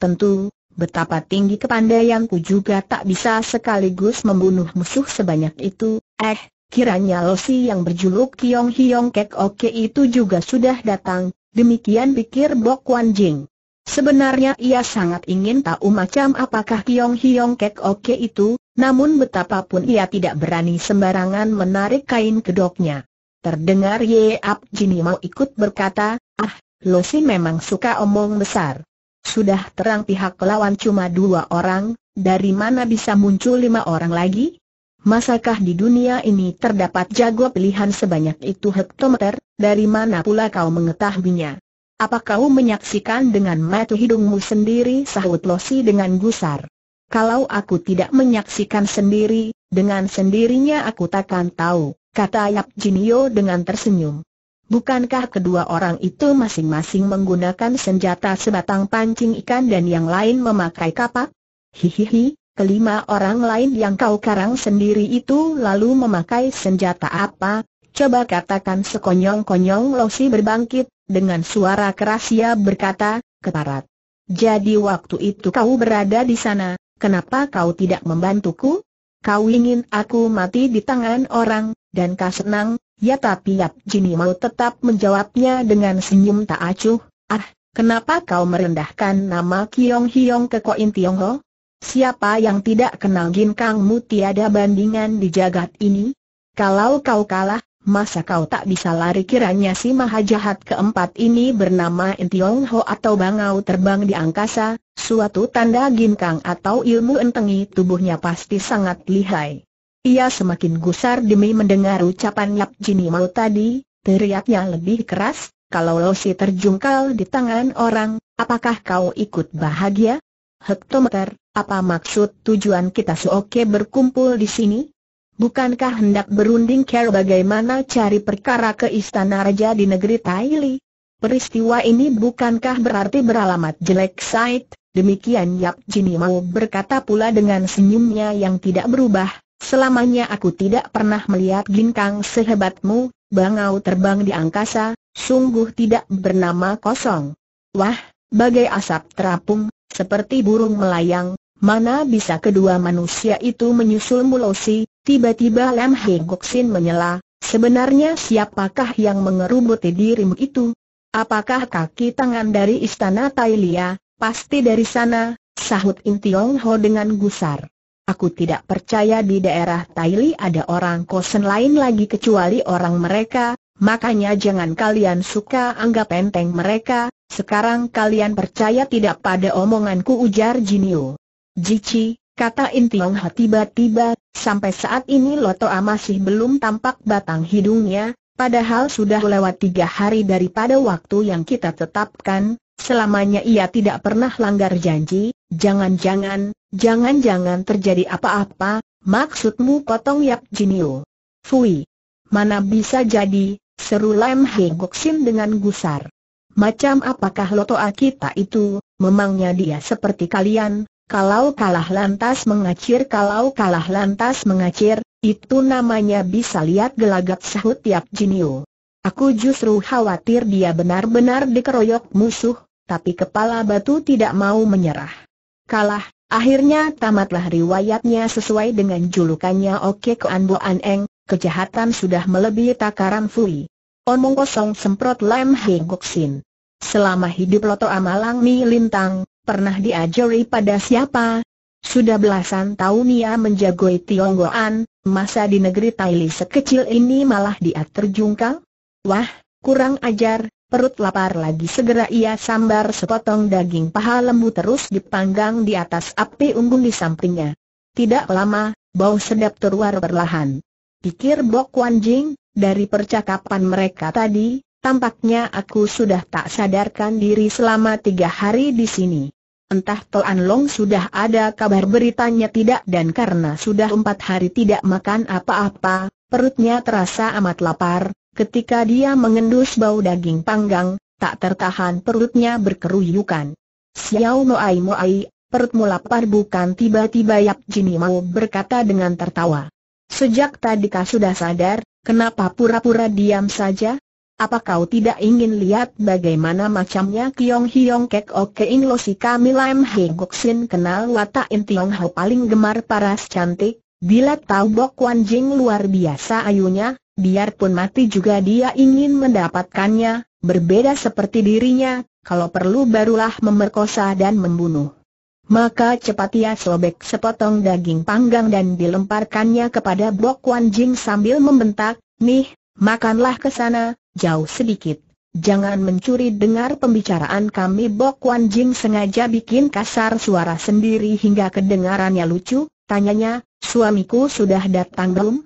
A: Tentu, betapa tinggi kepandaianku juga tak bisa sekaligus membunuh musuh sebanyak itu, eh, kiranya Lo Losi yang berjuluk Kiong Hiong Kek Oke itu juga sudah datang, demikian pikir Bok Wan Jing. Sebenarnya ia sangat ingin tahu macam apakah Kiong Hiong Kek Oke itu, namun betapapun ia tidak berani sembarangan menarik kain kedoknya. Terdengar Yeap Jini mau ikut berkata, ah, lo si memang suka omong besar. Sudah terang pihak lawan cuma dua orang, dari mana bisa muncul lima orang lagi? Masakah di dunia ini terdapat jago pilihan sebanyak itu hektometer, dari mana pula kau mengetahuinya? Apa kau menyaksikan dengan mata hidungmu sendiri sahut Losi dengan gusar? Kalau aku tidak menyaksikan sendiri, dengan sendirinya aku takkan tahu kata Yap Jinio dengan tersenyum. Bukankah kedua orang itu masing-masing menggunakan senjata sebatang pancing ikan dan yang lain memakai kapak? Hihihi, kelima orang lain yang kau karang sendiri itu lalu memakai senjata apa? Coba katakan sekonyong-konyong Losi berbangkit, dengan suara keras ia berkata, keparat. Jadi waktu itu kau berada di sana, kenapa kau tidak membantuku? kau ingin aku mati di tangan orang, dan kau senang, ya tapi Yap Jini mau tetap menjawabnya dengan senyum tak acuh, ah, kenapa kau merendahkan nama Kiong Hiong ke Koin Ho? Siapa yang tidak kenal Gin Kang Mu tiada bandingan di jagat ini? Kalau kau kalah, Masa kau tak bisa lari kiranya si maha jahat keempat ini bernama Intiong Ho atau Bangau terbang di angkasa, suatu tanda ginkang atau ilmu entengi tubuhnya pasti sangat lihai. Ia semakin gusar demi mendengar ucapan Yap Jini Mau tadi, teriaknya lebih keras, kalau lo si terjungkal di tangan orang, apakah kau ikut bahagia? Hektometer, apa maksud tujuan kita seoke berkumpul di sini? Bukankah hendak berunding care bagaimana cari perkara ke istana raja di negeri Taili? Peristiwa ini bukankah berarti beralamat jelek Said? Demikian Yap Jini mau berkata pula dengan senyumnya yang tidak berubah, selamanya aku tidak pernah melihat ginkang sehebatmu, bangau terbang di angkasa, sungguh tidak bernama kosong. Wah, bagai asap terapung, seperti burung melayang, Mana bisa kedua manusia itu menyusul Mulosi, tiba-tiba Lam Hei Goksin menyela, sebenarnya siapakah yang mengerubuti dirimu itu? Apakah kaki tangan dari istana Tailia, pasti dari sana, sahut Tiong Ho dengan gusar. Aku tidak percaya di daerah Taili ada orang kosen lain lagi kecuali orang mereka, makanya jangan kalian suka anggap enteng mereka, sekarang kalian percaya tidak pada omonganku ujar Jinio. Jici, kata Intiong tiba-tiba, sampai saat ini Loto masih belum tampak batang hidungnya, padahal sudah lewat tiga hari daripada waktu yang kita tetapkan, selamanya ia tidak pernah langgar janji, jangan-jangan, jangan-jangan terjadi apa-apa, maksudmu potong Yap Jinio. Fui. Mana bisa jadi, seru Lam He Goksin dengan gusar. Macam apakah Lotoa kita itu, memangnya dia seperti kalian, kalau kalah lantas mengacir kalau kalah lantas mengacir, itu namanya bisa lihat gelagat sahut tiap jinio. Aku justru khawatir dia benar-benar dikeroyok musuh, tapi kepala batu tidak mau menyerah. Kalah, akhirnya tamatlah riwayatnya sesuai dengan julukannya Oke Koan An Eng, kejahatan sudah melebihi takaran Fui. Omong kosong semprot lem Hei Goksin. Selama hidup Loto Amalang Mi Lintang, pernah diajari pada siapa? Sudah belasan tahun ia menjagoi Tionggoan, masa di negeri Taili sekecil ini malah dia terjungkal? Wah, kurang ajar, perut lapar lagi segera ia sambar sepotong daging paha lembu terus dipanggang di atas api unggun di sampingnya. Tidak lama, bau sedap terluar perlahan. Pikir Bok Wan Jing, dari percakapan mereka tadi, Tampaknya aku sudah tak sadarkan diri selama tiga hari di sini. Entah Toan Long sudah ada kabar beritanya tidak dan karena sudah empat hari tidak makan apa-apa, perutnya terasa amat lapar, ketika dia mengendus bau daging panggang, tak tertahan perutnya berkeruyukan. Xiao Moai Moai, perutmu lapar bukan tiba-tiba Yap Jini mau berkata dengan tertawa. Sejak tadi kau sudah sadar, kenapa pura-pura diam saja? Apa kau tidak ingin lihat bagaimana macamnya Kiong Hiong Kek Oke In Lo si kami Lam He Gok Sin kenal watak In Tiong Ho paling gemar paras cantik, bila tahu Bok Wan Jing luar biasa ayunya, biarpun mati juga dia ingin mendapatkannya, berbeda seperti dirinya, kalau perlu barulah memerkosa dan membunuh. Maka cepat ia sobek sepotong daging panggang dan dilemparkannya kepada Bok Wan Jing sambil membentak, Nih, makanlah ke sana, Jauh sedikit. Jangan mencuri dengar pembicaraan kami Bok Wan Jing sengaja bikin kasar suara sendiri hingga kedengarannya lucu, tanyanya, suamiku sudah datang belum?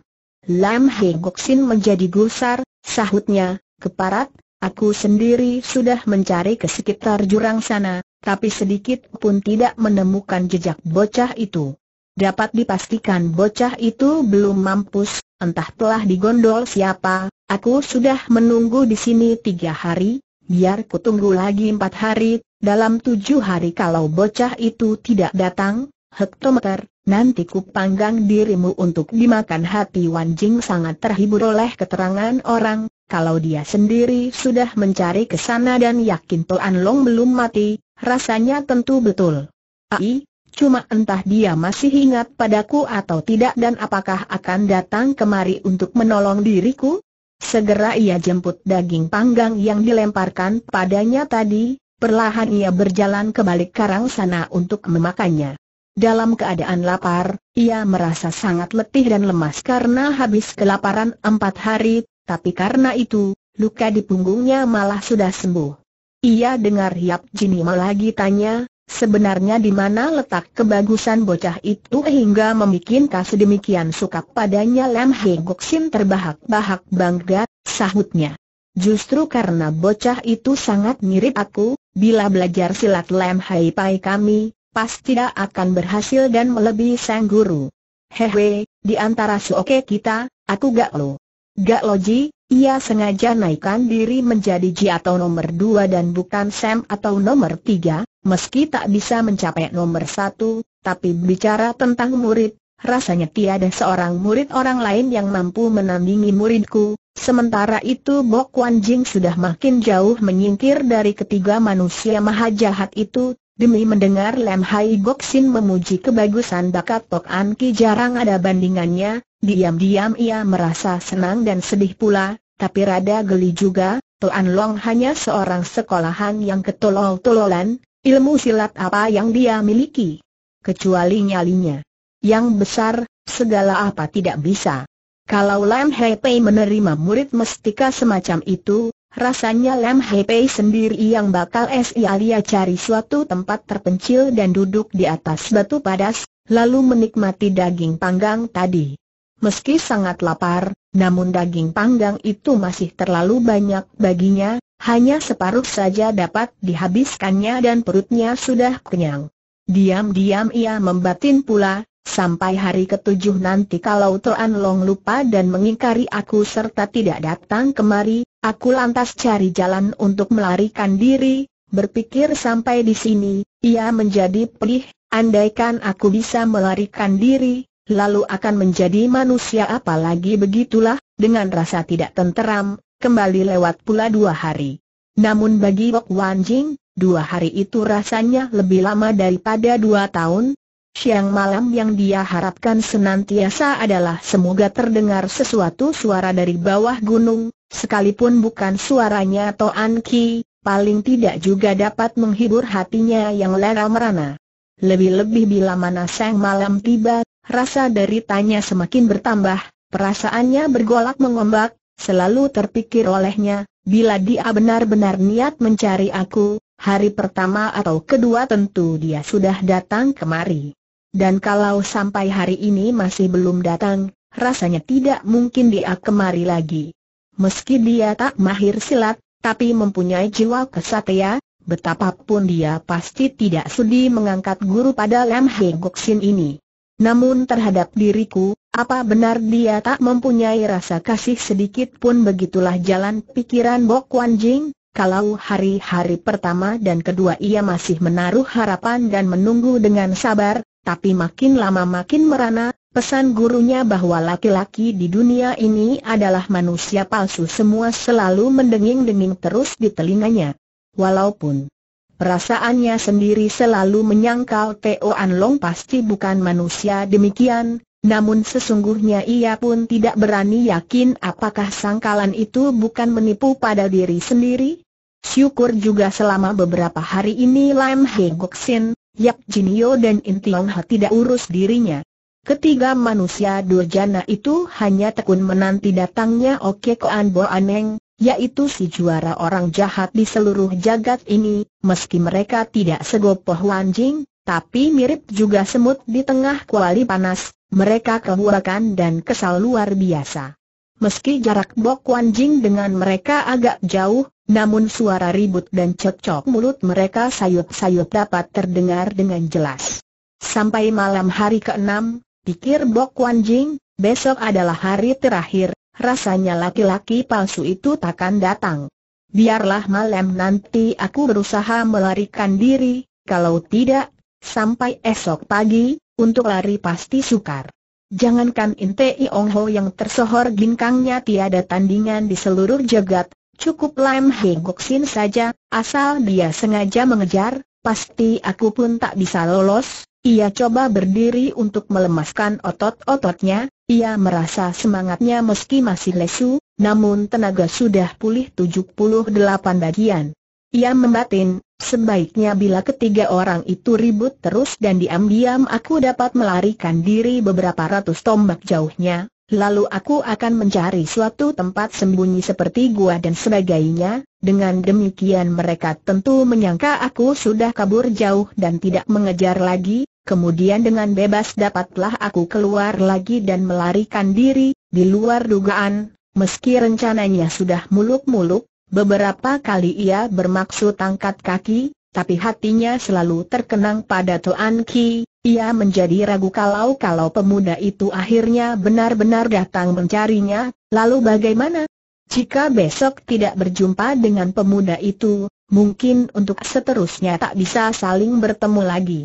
A: Lam He Goksin menjadi gusar, sahutnya, keparat, aku sendiri sudah mencari ke sekitar jurang sana, tapi sedikit pun tidak menemukan jejak bocah itu. Dapat dipastikan bocah itu belum mampus, entah telah digondol siapa, Aku sudah menunggu di sini tiga hari, biar ku tunggu lagi empat hari, dalam tujuh hari kalau bocah itu tidak datang, hektometer, nanti ku panggang dirimu untuk dimakan hati Wanjing sangat terhibur oleh keterangan orang, kalau dia sendiri sudah mencari ke sana dan yakin Toan Long belum mati, rasanya tentu betul. Ai, Cuma entah dia masih ingat padaku atau tidak dan apakah akan datang kemari untuk menolong diriku? Segera ia jemput daging panggang yang dilemparkan padanya tadi, perlahan ia berjalan ke balik karang sana untuk memakannya. Dalam keadaan lapar, ia merasa sangat letih dan lemas karena habis kelaparan empat hari, tapi karena itu, luka di punggungnya malah sudah sembuh. Ia dengar Yap Jinima lagi tanya, sebenarnya di mana letak kebagusan bocah itu hingga membuat kas demikian suka padanya Lam He Gok terbahak-bahak bangga, sahutnya. Justru karena bocah itu sangat mirip aku, bila belajar silat Lam Hai Pai kami, pasti tidak akan berhasil dan melebihi sang guru. Hehe, di antara suoke kita, aku gak lo. Gak loji, ia sengaja naikkan diri menjadi ji atau nomor dua dan bukan Sam atau nomor tiga, meski tak bisa mencapai nomor satu, tapi bicara tentang murid, rasanya tiada seorang murid orang lain yang mampu menandingi muridku. Sementara itu Bok Wan Jing sudah makin jauh menyingkir dari ketiga manusia maha jahat itu, demi mendengar Lem Hai Gok Sin memuji kebagusan bakat Tok An Ki jarang ada bandingannya, diam-diam ia merasa senang dan sedih pula, tapi rada geli juga, Tuan Long hanya seorang sekolahan yang ketolol-tololan, Ilmu silat apa yang dia miliki? Kecuali nyalinya. Yang besar, segala apa tidak bisa. Kalau Lam Hei Pei menerima murid mestika semacam itu, rasanya Lam Hei Pei sendiri yang bakal si alia cari suatu tempat terpencil dan duduk di atas batu padas, lalu menikmati daging panggang tadi. Meski sangat lapar, namun daging panggang itu masih terlalu banyak baginya, hanya separuh saja dapat dihabiskannya dan perutnya sudah kenyang. Diam-diam ia membatin pula, sampai hari ketujuh nanti kalau Toan Long lupa dan mengingkari aku serta tidak datang kemari, aku lantas cari jalan untuk melarikan diri, berpikir sampai di sini, ia menjadi pedih, andaikan aku bisa melarikan diri, lalu akan menjadi manusia apalagi begitulah, dengan rasa tidak tenteram, kembali lewat pula dua hari. Namun bagi Wok Wan Jing, dua hari itu rasanya lebih lama daripada dua tahun. Siang malam yang dia harapkan senantiasa adalah semoga terdengar sesuatu suara dari bawah gunung, sekalipun bukan suaranya Toan Ki, paling tidak juga dapat menghibur hatinya yang lera merana. Lebih-lebih bila mana sang malam tiba, rasa dari tanya semakin bertambah, perasaannya bergolak mengombak, Selalu terpikir olehnya, bila dia benar-benar niat mencari aku, hari pertama atau kedua tentu dia sudah datang kemari. Dan kalau sampai hari ini masih belum datang, rasanya tidak mungkin dia kemari lagi. Meski dia tak mahir silat, tapi mempunyai jiwa kesatria, betapapun dia pasti tidak sudi mengangkat guru pada Lam He Goksin ini. Namun terhadap diriku, apa benar dia tak mempunyai rasa kasih sedikit pun begitulah jalan pikiran Bok Wan Jing, kalau hari-hari pertama dan kedua ia masih menaruh harapan dan menunggu dengan sabar, tapi makin lama makin merana, pesan gurunya bahwa laki-laki di dunia ini adalah manusia palsu semua selalu mendenging-denging terus di telinganya. Walaupun perasaannya sendiri selalu menyangkal Teo An Long pasti bukan manusia demikian, namun sesungguhnya ia pun tidak berani yakin apakah sangkalan itu bukan menipu pada diri sendiri. Syukur juga selama beberapa hari ini Lam He Gok Sin, Yap Jinio dan Intiong Ha tidak urus dirinya. Ketiga manusia durjana itu hanya tekun menanti datangnya Oke Koan Bo Aneng, yaitu si juara orang jahat di seluruh jagat ini, meski mereka tidak segopoh wanjing, tapi mirip juga semut di tengah kuali panas, mereka kehuakan dan kesal luar biasa. Meski jarak Bok Wan Jing dengan mereka agak jauh, namun suara ribut dan cekcok mulut mereka sayup-sayup dapat terdengar dengan jelas. Sampai malam hari ke-6, pikir Bok Wan Jing, besok adalah hari terakhir, rasanya laki-laki palsu itu takkan datang. Biarlah malam nanti aku berusaha melarikan diri, kalau tidak, sampai esok pagi, untuk lari pasti sukar. Jangankan Intei Ong Ho yang tersohor ginkangnya tiada tandingan di seluruh jagat, cukup Lam Hei Gok Sin saja, asal dia sengaja mengejar, pasti aku pun tak bisa lolos. Ia coba berdiri untuk melemaskan otot-ototnya, ia merasa semangatnya meski masih lesu, namun tenaga sudah pulih 78 bagian. Ia membatin, Sebaiknya bila ketiga orang itu ribut terus dan diam-diam aku dapat melarikan diri beberapa ratus tombak jauhnya, lalu aku akan mencari suatu tempat sembunyi seperti gua dan sebagainya, dengan demikian mereka tentu menyangka aku sudah kabur jauh dan tidak mengejar lagi, Kemudian dengan bebas dapatlah aku keluar lagi dan melarikan diri, di luar dugaan, meski rencananya sudah muluk-muluk, Beberapa kali ia bermaksud angkat kaki, tapi hatinya selalu terkenang pada Tuan Ki, ia menjadi ragu kalau-kalau pemuda itu akhirnya benar-benar datang mencarinya, lalu bagaimana? Jika besok tidak berjumpa dengan pemuda itu, mungkin untuk seterusnya tak bisa saling bertemu lagi.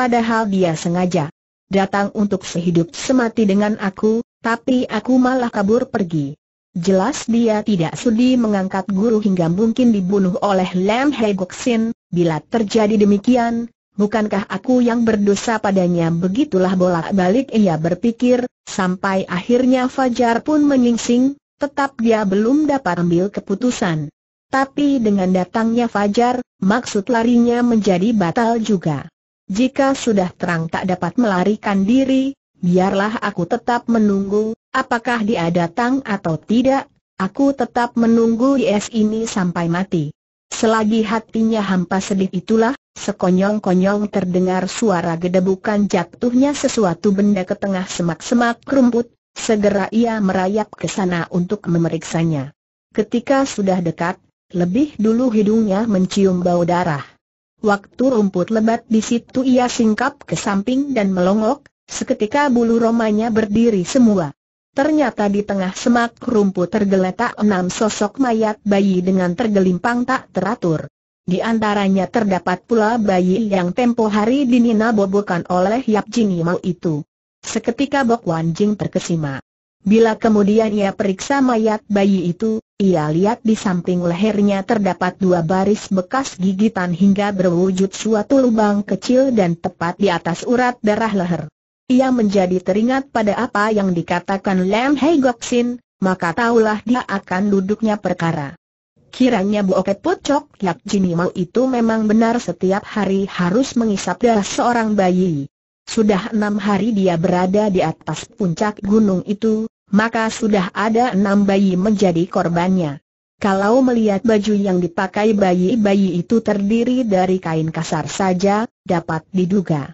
A: Padahal dia sengaja datang untuk sehidup semati dengan aku, tapi aku malah kabur pergi. Jelas dia tidak sudi mengangkat guru hingga mungkin dibunuh oleh Lam He Sin. Bila terjadi demikian, bukankah aku yang berdosa padanya begitulah bolak-balik ia berpikir, sampai akhirnya Fajar pun menyingsing, tetap dia belum dapat ambil keputusan. Tapi dengan datangnya Fajar, maksud larinya menjadi batal juga. Jika sudah terang tak dapat melarikan diri, biarlah aku tetap menunggu, Apakah dia datang atau tidak, aku tetap menunggu Yes ini sampai mati. Selagi hatinya hampa sedih itulah, sekonyong-konyong terdengar suara gedebukan jatuhnya sesuatu benda ke tengah semak-semak rumput, segera ia merayap ke sana untuk memeriksanya. Ketika sudah dekat, lebih dulu hidungnya mencium bau darah. Waktu rumput lebat di situ ia singkap ke samping dan melongok, seketika bulu romanya berdiri semua. Ternyata di tengah semak rumput tergeletak enam sosok mayat bayi dengan tergelimpang tak teratur. Di antaranya terdapat pula bayi yang tempo hari dinina bobokan oleh Yap Jin Yimau itu. Seketika Bok Wan Jing terkesima. Bila kemudian ia periksa mayat bayi itu, ia lihat di samping lehernya terdapat dua baris bekas gigitan hingga berwujud suatu lubang kecil dan tepat di atas urat darah leher ia menjadi teringat pada apa yang dikatakan Lam Hei Goksin, maka taulah dia akan duduknya perkara. Kiranya Bu Oket Pocok Yap Jini itu memang benar setiap hari harus mengisap darah seorang bayi. Sudah enam hari dia berada di atas puncak gunung itu, maka sudah ada enam bayi menjadi korbannya. Kalau melihat baju yang dipakai bayi-bayi itu terdiri dari kain kasar saja, dapat diduga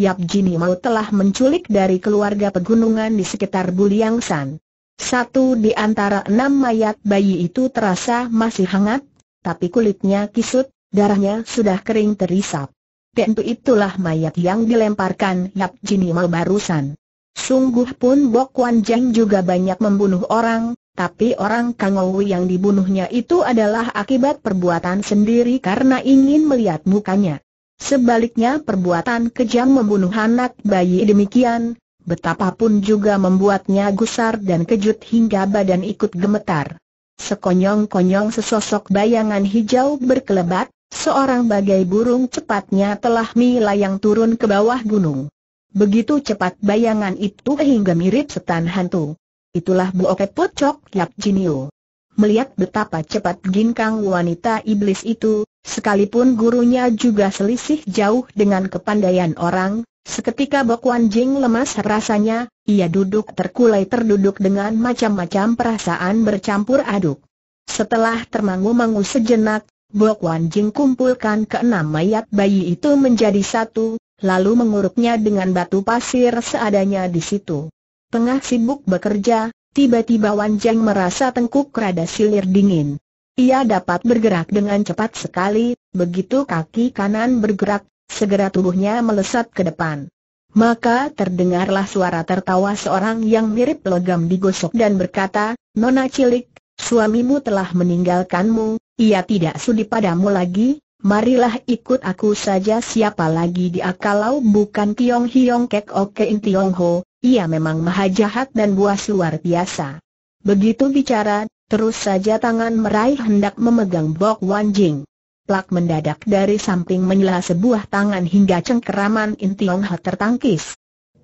A: Yap Jini Mau telah menculik dari keluarga pegunungan di sekitar Buliang San. Satu di antara enam mayat bayi itu terasa masih hangat, tapi kulitnya kisut, darahnya sudah kering terisap. Tentu itulah mayat yang dilemparkan Yap Jini Mau barusan. Sungguh pun Bok Wan Jeng juga banyak membunuh orang, tapi orang Kangowu yang dibunuhnya itu adalah akibat perbuatan sendiri karena ingin melihat mukanya. Sebaliknya perbuatan kejam membunuh anak bayi demikian, betapapun juga membuatnya gusar dan kejut hingga badan ikut gemetar. Sekonyong-konyong sesosok bayangan hijau berkelebat, seorang bagai burung cepatnya telah melayang turun ke bawah gunung. Begitu cepat bayangan itu hingga mirip setan hantu. Itulah Buoke Pocok Yap Jinio melihat betapa cepat ginkang wanita iblis itu, sekalipun gurunya juga selisih jauh dengan kepandaian orang, seketika Bok Wan Jing lemas rasanya, ia duduk terkulai terduduk dengan macam-macam perasaan bercampur aduk. Setelah termangu-mangu sejenak, Bok Wan Jing kumpulkan keenam mayat bayi itu menjadi satu, lalu menguruknya dengan batu pasir seadanya di situ. Tengah sibuk bekerja, Tiba-tiba Wan Jeng merasa tengkuk rada silir dingin. Ia dapat bergerak dengan cepat sekali, begitu kaki kanan bergerak, segera tubuhnya melesat ke depan. Maka terdengarlah suara tertawa seorang yang mirip logam digosok dan berkata, Nona cilik, suamimu telah meninggalkanmu, ia tidak sudi padamu lagi, marilah ikut aku saja siapa lagi dia kalau bukan Tiong Hiong Kek Oke In Tiong Ho, ia memang maha jahat dan buas luar biasa. Begitu bicara, terus saja tangan meraih hendak memegang Bok Wan Jing. Plak mendadak dari samping menyela sebuah tangan hingga cengkeraman Intiong Ha tertangkis.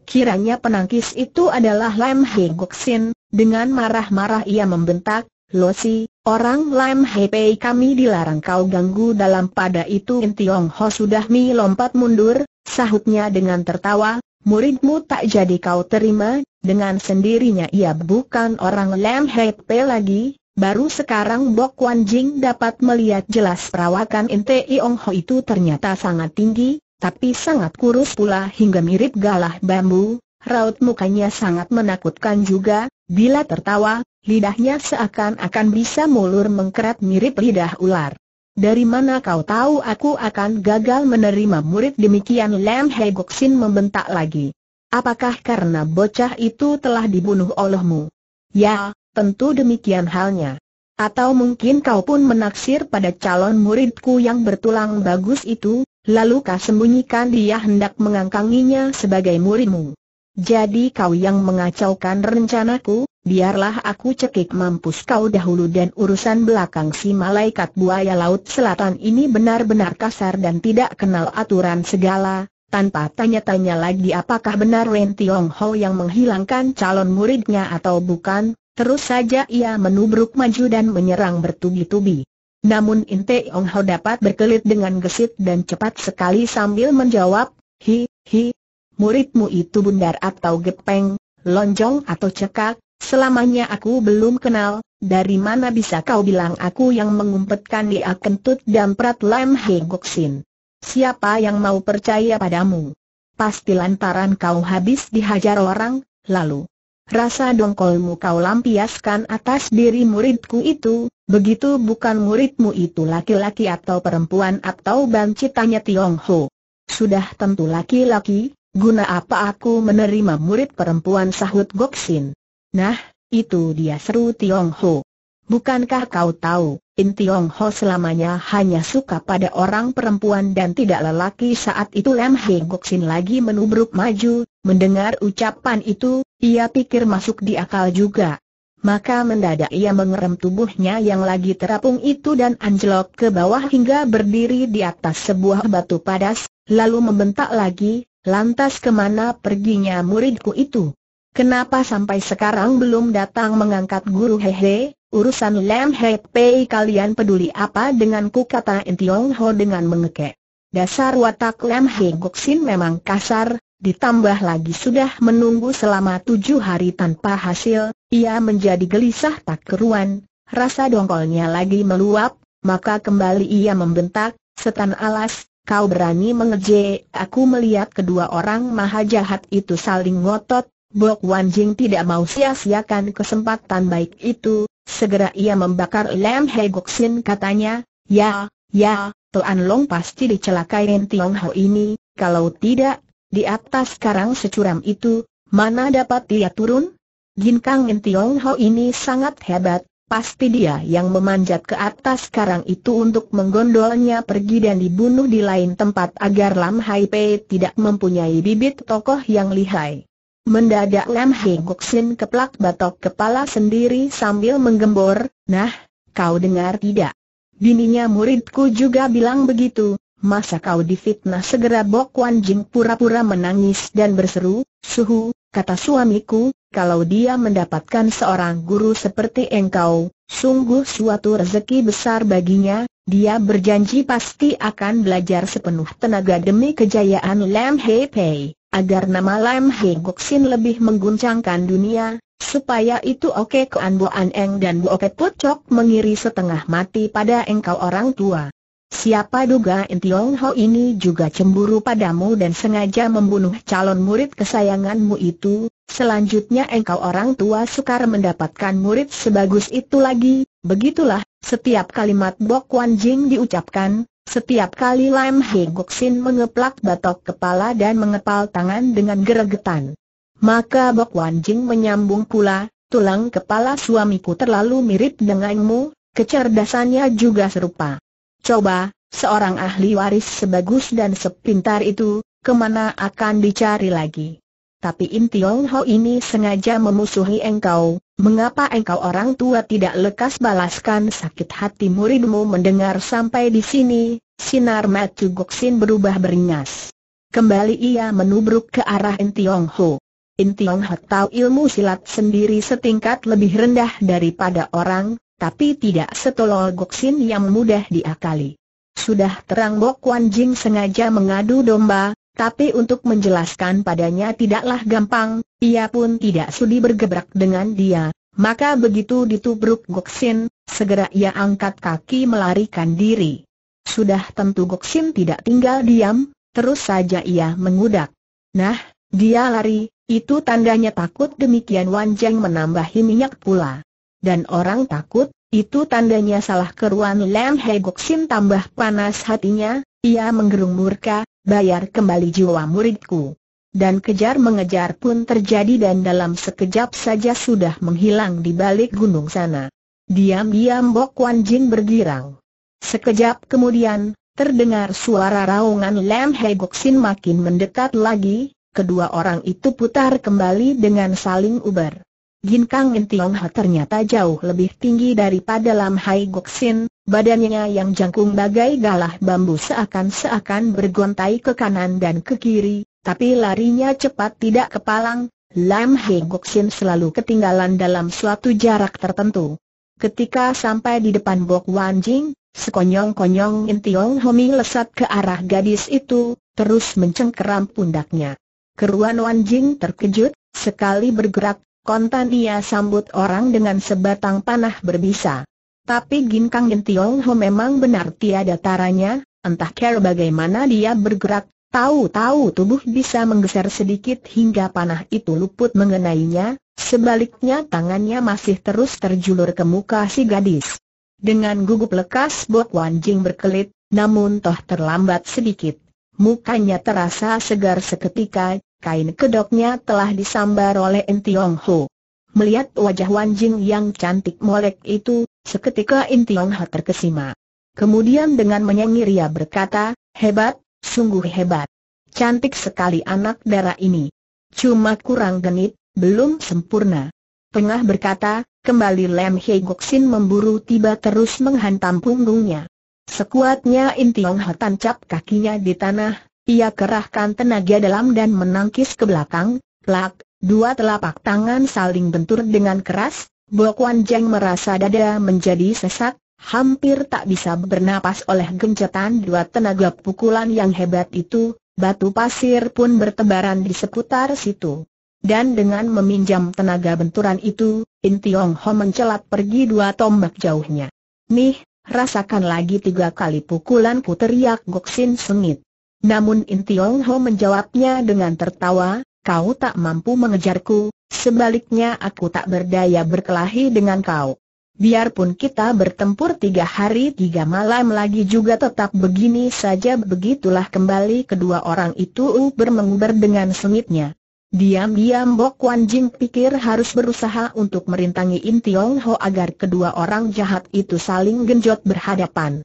A: Kiranya penangkis itu adalah Lam He Sin. dengan marah-marah ia membentak, Si, orang Lam Pei kami dilarang kau ganggu dalam pada itu Intiong Ho sudah mi lompat mundur, sahutnya dengan tertawa, Muridmu tak jadi kau terima, dengan sendirinya ia bukan orang Lam Hek Pe lagi, baru sekarang Bok Wan Jing dapat melihat jelas perawakan Inte Iong Ho itu ternyata sangat tinggi, tapi sangat kurus pula hingga mirip galah bambu, raut mukanya sangat menakutkan juga, bila tertawa, lidahnya seakan-akan bisa mulur mengkerat mirip lidah ular. Dari mana kau tahu aku akan gagal menerima murid demikian Lam He Goksin membentak lagi. Apakah karena bocah itu telah dibunuh olehmu? Ya, tentu demikian halnya. Atau mungkin kau pun menaksir pada calon muridku yang bertulang bagus itu, lalu kau sembunyikan dia hendak mengangkanginya sebagai muridmu. Jadi kau yang mengacaukan rencanaku, biarlah aku cekik mampus kau dahulu dan urusan belakang si malaikat buaya laut selatan ini benar-benar kasar dan tidak kenal aturan segala, tanpa tanya-tanya lagi apakah benar Ren Tiong Ho yang menghilangkan calon muridnya atau bukan, terus saja ia menubruk maju dan menyerang bertubi-tubi. Namun In Tiong Ho dapat berkelit dengan gesit dan cepat sekali sambil menjawab, hi, hi, muridmu itu bundar atau gepeng, lonjong atau cekak, Selamanya aku belum kenal, dari mana bisa kau bilang aku yang mengumpetkan dia kentut dan damprat lem Hegoksin? Siapa yang mau percaya padamu? Pasti lantaran kau habis dihajar orang, lalu Rasa dongkolmu kau lampiaskan atas diri muridku itu, begitu bukan muridmu itu laki-laki atau perempuan atau bancitanya Tiongho. Sudah tentu laki-laki, guna apa aku menerima murid perempuan sahut Goksin. Nah, itu dia seru Tiong Ho. Bukankah kau tahu, In Tiong Ho selamanya hanya suka pada orang perempuan dan tidak lelaki saat itu M Heng Sin lagi menubruk maju, mendengar ucapan itu, ia pikir masuk di akal juga. Maka mendadak ia mengerem tubuhnya yang lagi terapung itu dan anjlok ke bawah hingga berdiri di atas sebuah batu padas, lalu membentak lagi, lantas kemana perginya muridku itu? Kenapa sampai sekarang belum datang mengangkat guru hehe, urusan lem He kalian peduli apa denganku kata Entiong Ho dengan mengekek. Dasar watak Lam He Goksin memang kasar, ditambah lagi sudah menunggu selama tujuh hari tanpa hasil, ia menjadi gelisah tak keruan, rasa dongkolnya lagi meluap, maka kembali ia membentak, setan alas, kau berani mengeje aku melihat kedua orang maha jahat itu saling ngotot, Bok Wan Jing tidak mau sia-siakan kesempatan baik itu, segera ia membakar Lam He Gok Sin katanya, ya, ya, Tuan Long pasti dicelakai Tiong Ho ini, kalau tidak, di atas karang securam itu, mana dapat dia turun? Jin Kang Tiong Ho ini sangat hebat, pasti dia yang memanjat ke atas karang itu untuk menggondolnya pergi dan dibunuh di lain tempat agar Lam Hai Pei tidak mempunyai bibit tokoh yang lihai. Mendadak Lam Hei Sin keplak batok kepala sendiri sambil menggembor, nah, kau dengar tidak? Bininya muridku juga bilang begitu, masa kau difitnah segera Bok Wan Jing pura-pura menangis dan berseru, suhu, kata suamiku, kalau dia mendapatkan seorang guru seperti engkau, sungguh suatu rezeki besar baginya, dia berjanji pasti akan belajar sepenuh tenaga demi kejayaan Lam Hei Pei, agar nama Lam He Sin lebih mengguncangkan dunia, supaya itu Oke Bo Boan Eng dan Oke Pucok mengiri setengah mati pada engkau orang tua. Siapa duga Tiong Ho ini juga cemburu padamu dan sengaja membunuh calon murid kesayanganmu itu, selanjutnya engkau orang tua sukar mendapatkan murid sebagus itu lagi, begitulah setiap kalimat Bok Wan Jing diucapkan, setiap kali Lam He Gok Sin mengeplak batok kepala dan mengepal tangan dengan geregetan. Maka Bok Wan Jing menyambung pula, tulang kepala suamiku terlalu mirip denganmu, kecerdasannya juga serupa. Coba, seorang ahli waris sebagus dan sepintar itu, kemana akan dicari lagi? Tapi Im Tiong Ho ini sengaja memusuhi engkau, Mengapa engkau orang tua tidak lekas balaskan sakit hati muridmu mendengar sampai di sini, sinar mata Goksin berubah beringas. Kembali ia menubruk ke arah Intiong Ho. Intiong Ho tahu ilmu silat sendiri setingkat lebih rendah daripada orang, tapi tidak setolol Goksin yang mudah diakali. Sudah terang Bok Wan Jing sengaja mengadu domba, tapi untuk menjelaskan padanya tidaklah gampang, ia pun tidak sudi bergebrak dengan dia, maka begitu ditubruk Goksin, segera ia angkat kaki melarikan diri. Sudah tentu Goksin tidak tinggal diam, terus saja ia mengudak. Nah, dia lari, itu tandanya takut demikian Wan Jeng menambahi minyak pula. Dan orang takut, itu tandanya salah keruan Lam He Goksin tambah panas hatinya, ia menggerung murka, bayar kembali jiwa muridku. Dan kejar mengejar pun terjadi dan dalam sekejap saja sudah menghilang di balik gunung sana. Diam-diam Bok Wan Jin bergirang. Sekejap kemudian, terdengar suara raungan Lam He Gok Sin makin mendekat lagi, kedua orang itu putar kembali dengan saling uber. Ginkang In Tiong Ho ternyata jauh lebih tinggi daripada Lam Hai Gok Sin, badannya yang jangkung bagai galah bambu seakan-seakan bergontai ke kanan dan ke kiri, tapi larinya cepat tidak kepalang, Lam Hai Gok Sin selalu ketinggalan dalam suatu jarak tertentu. Ketika sampai di depan Bok Wan Jing, sekonyong-konyong In Tiong Homi lesat ke arah gadis itu, terus mencengkeram pundaknya. Keruan Wan Jing terkejut, sekali bergerak Kontan ia sambut orang dengan sebatang panah berbisa. Tapi Ginkang Gentiong Ho memang benar tiada taranya, entah care bagaimana dia bergerak, tahu-tahu tubuh bisa menggeser sedikit hingga panah itu luput mengenainya, sebaliknya tangannya masih terus terjulur ke muka si gadis. Dengan gugup lekas Bok Wan Jing berkelit, namun toh terlambat sedikit. Mukanya terasa segar seketika, kain kedoknya telah disambar oleh Tiong Ho. Melihat wajah Wan Jing yang cantik molek itu, seketika Tiong Ho terkesima. Kemudian dengan menyengir ia berkata, hebat, sungguh hebat. Cantik sekali anak darah ini. Cuma kurang genit, belum sempurna. Pengah berkata, kembali Lem Hei Goksin memburu tiba terus menghantam punggungnya. Sekuatnya Intiong Ho tancap kakinya di tanah, ia kerahkan tenaga dalam dan menangkis ke belakang, plak, dua telapak tangan saling bentur dengan keras, Bok Wan Jeng merasa dada menjadi sesak, hampir tak bisa bernapas oleh gencetan dua tenaga pukulan yang hebat itu, batu pasir pun bertebaran di seputar situ. Dan dengan meminjam tenaga benturan itu, In Tiong Ho mencelat pergi dua tombak jauhnya. Nih, rasakan lagi tiga kali pukulan pukulanku teriak Goksin sengit. Namun In Tiong Ho menjawabnya dengan tertawa, kau tak mampu mengejarku, sebaliknya aku tak berdaya berkelahi dengan kau. Biarpun kita bertempur tiga hari tiga malam lagi juga tetap begini saja begitulah kembali kedua orang itu bermenguber dengan sengitnya. Diam-diam Bok Wan Jing pikir harus berusaha untuk merintangi In Tiong Ho agar kedua orang jahat itu saling genjot berhadapan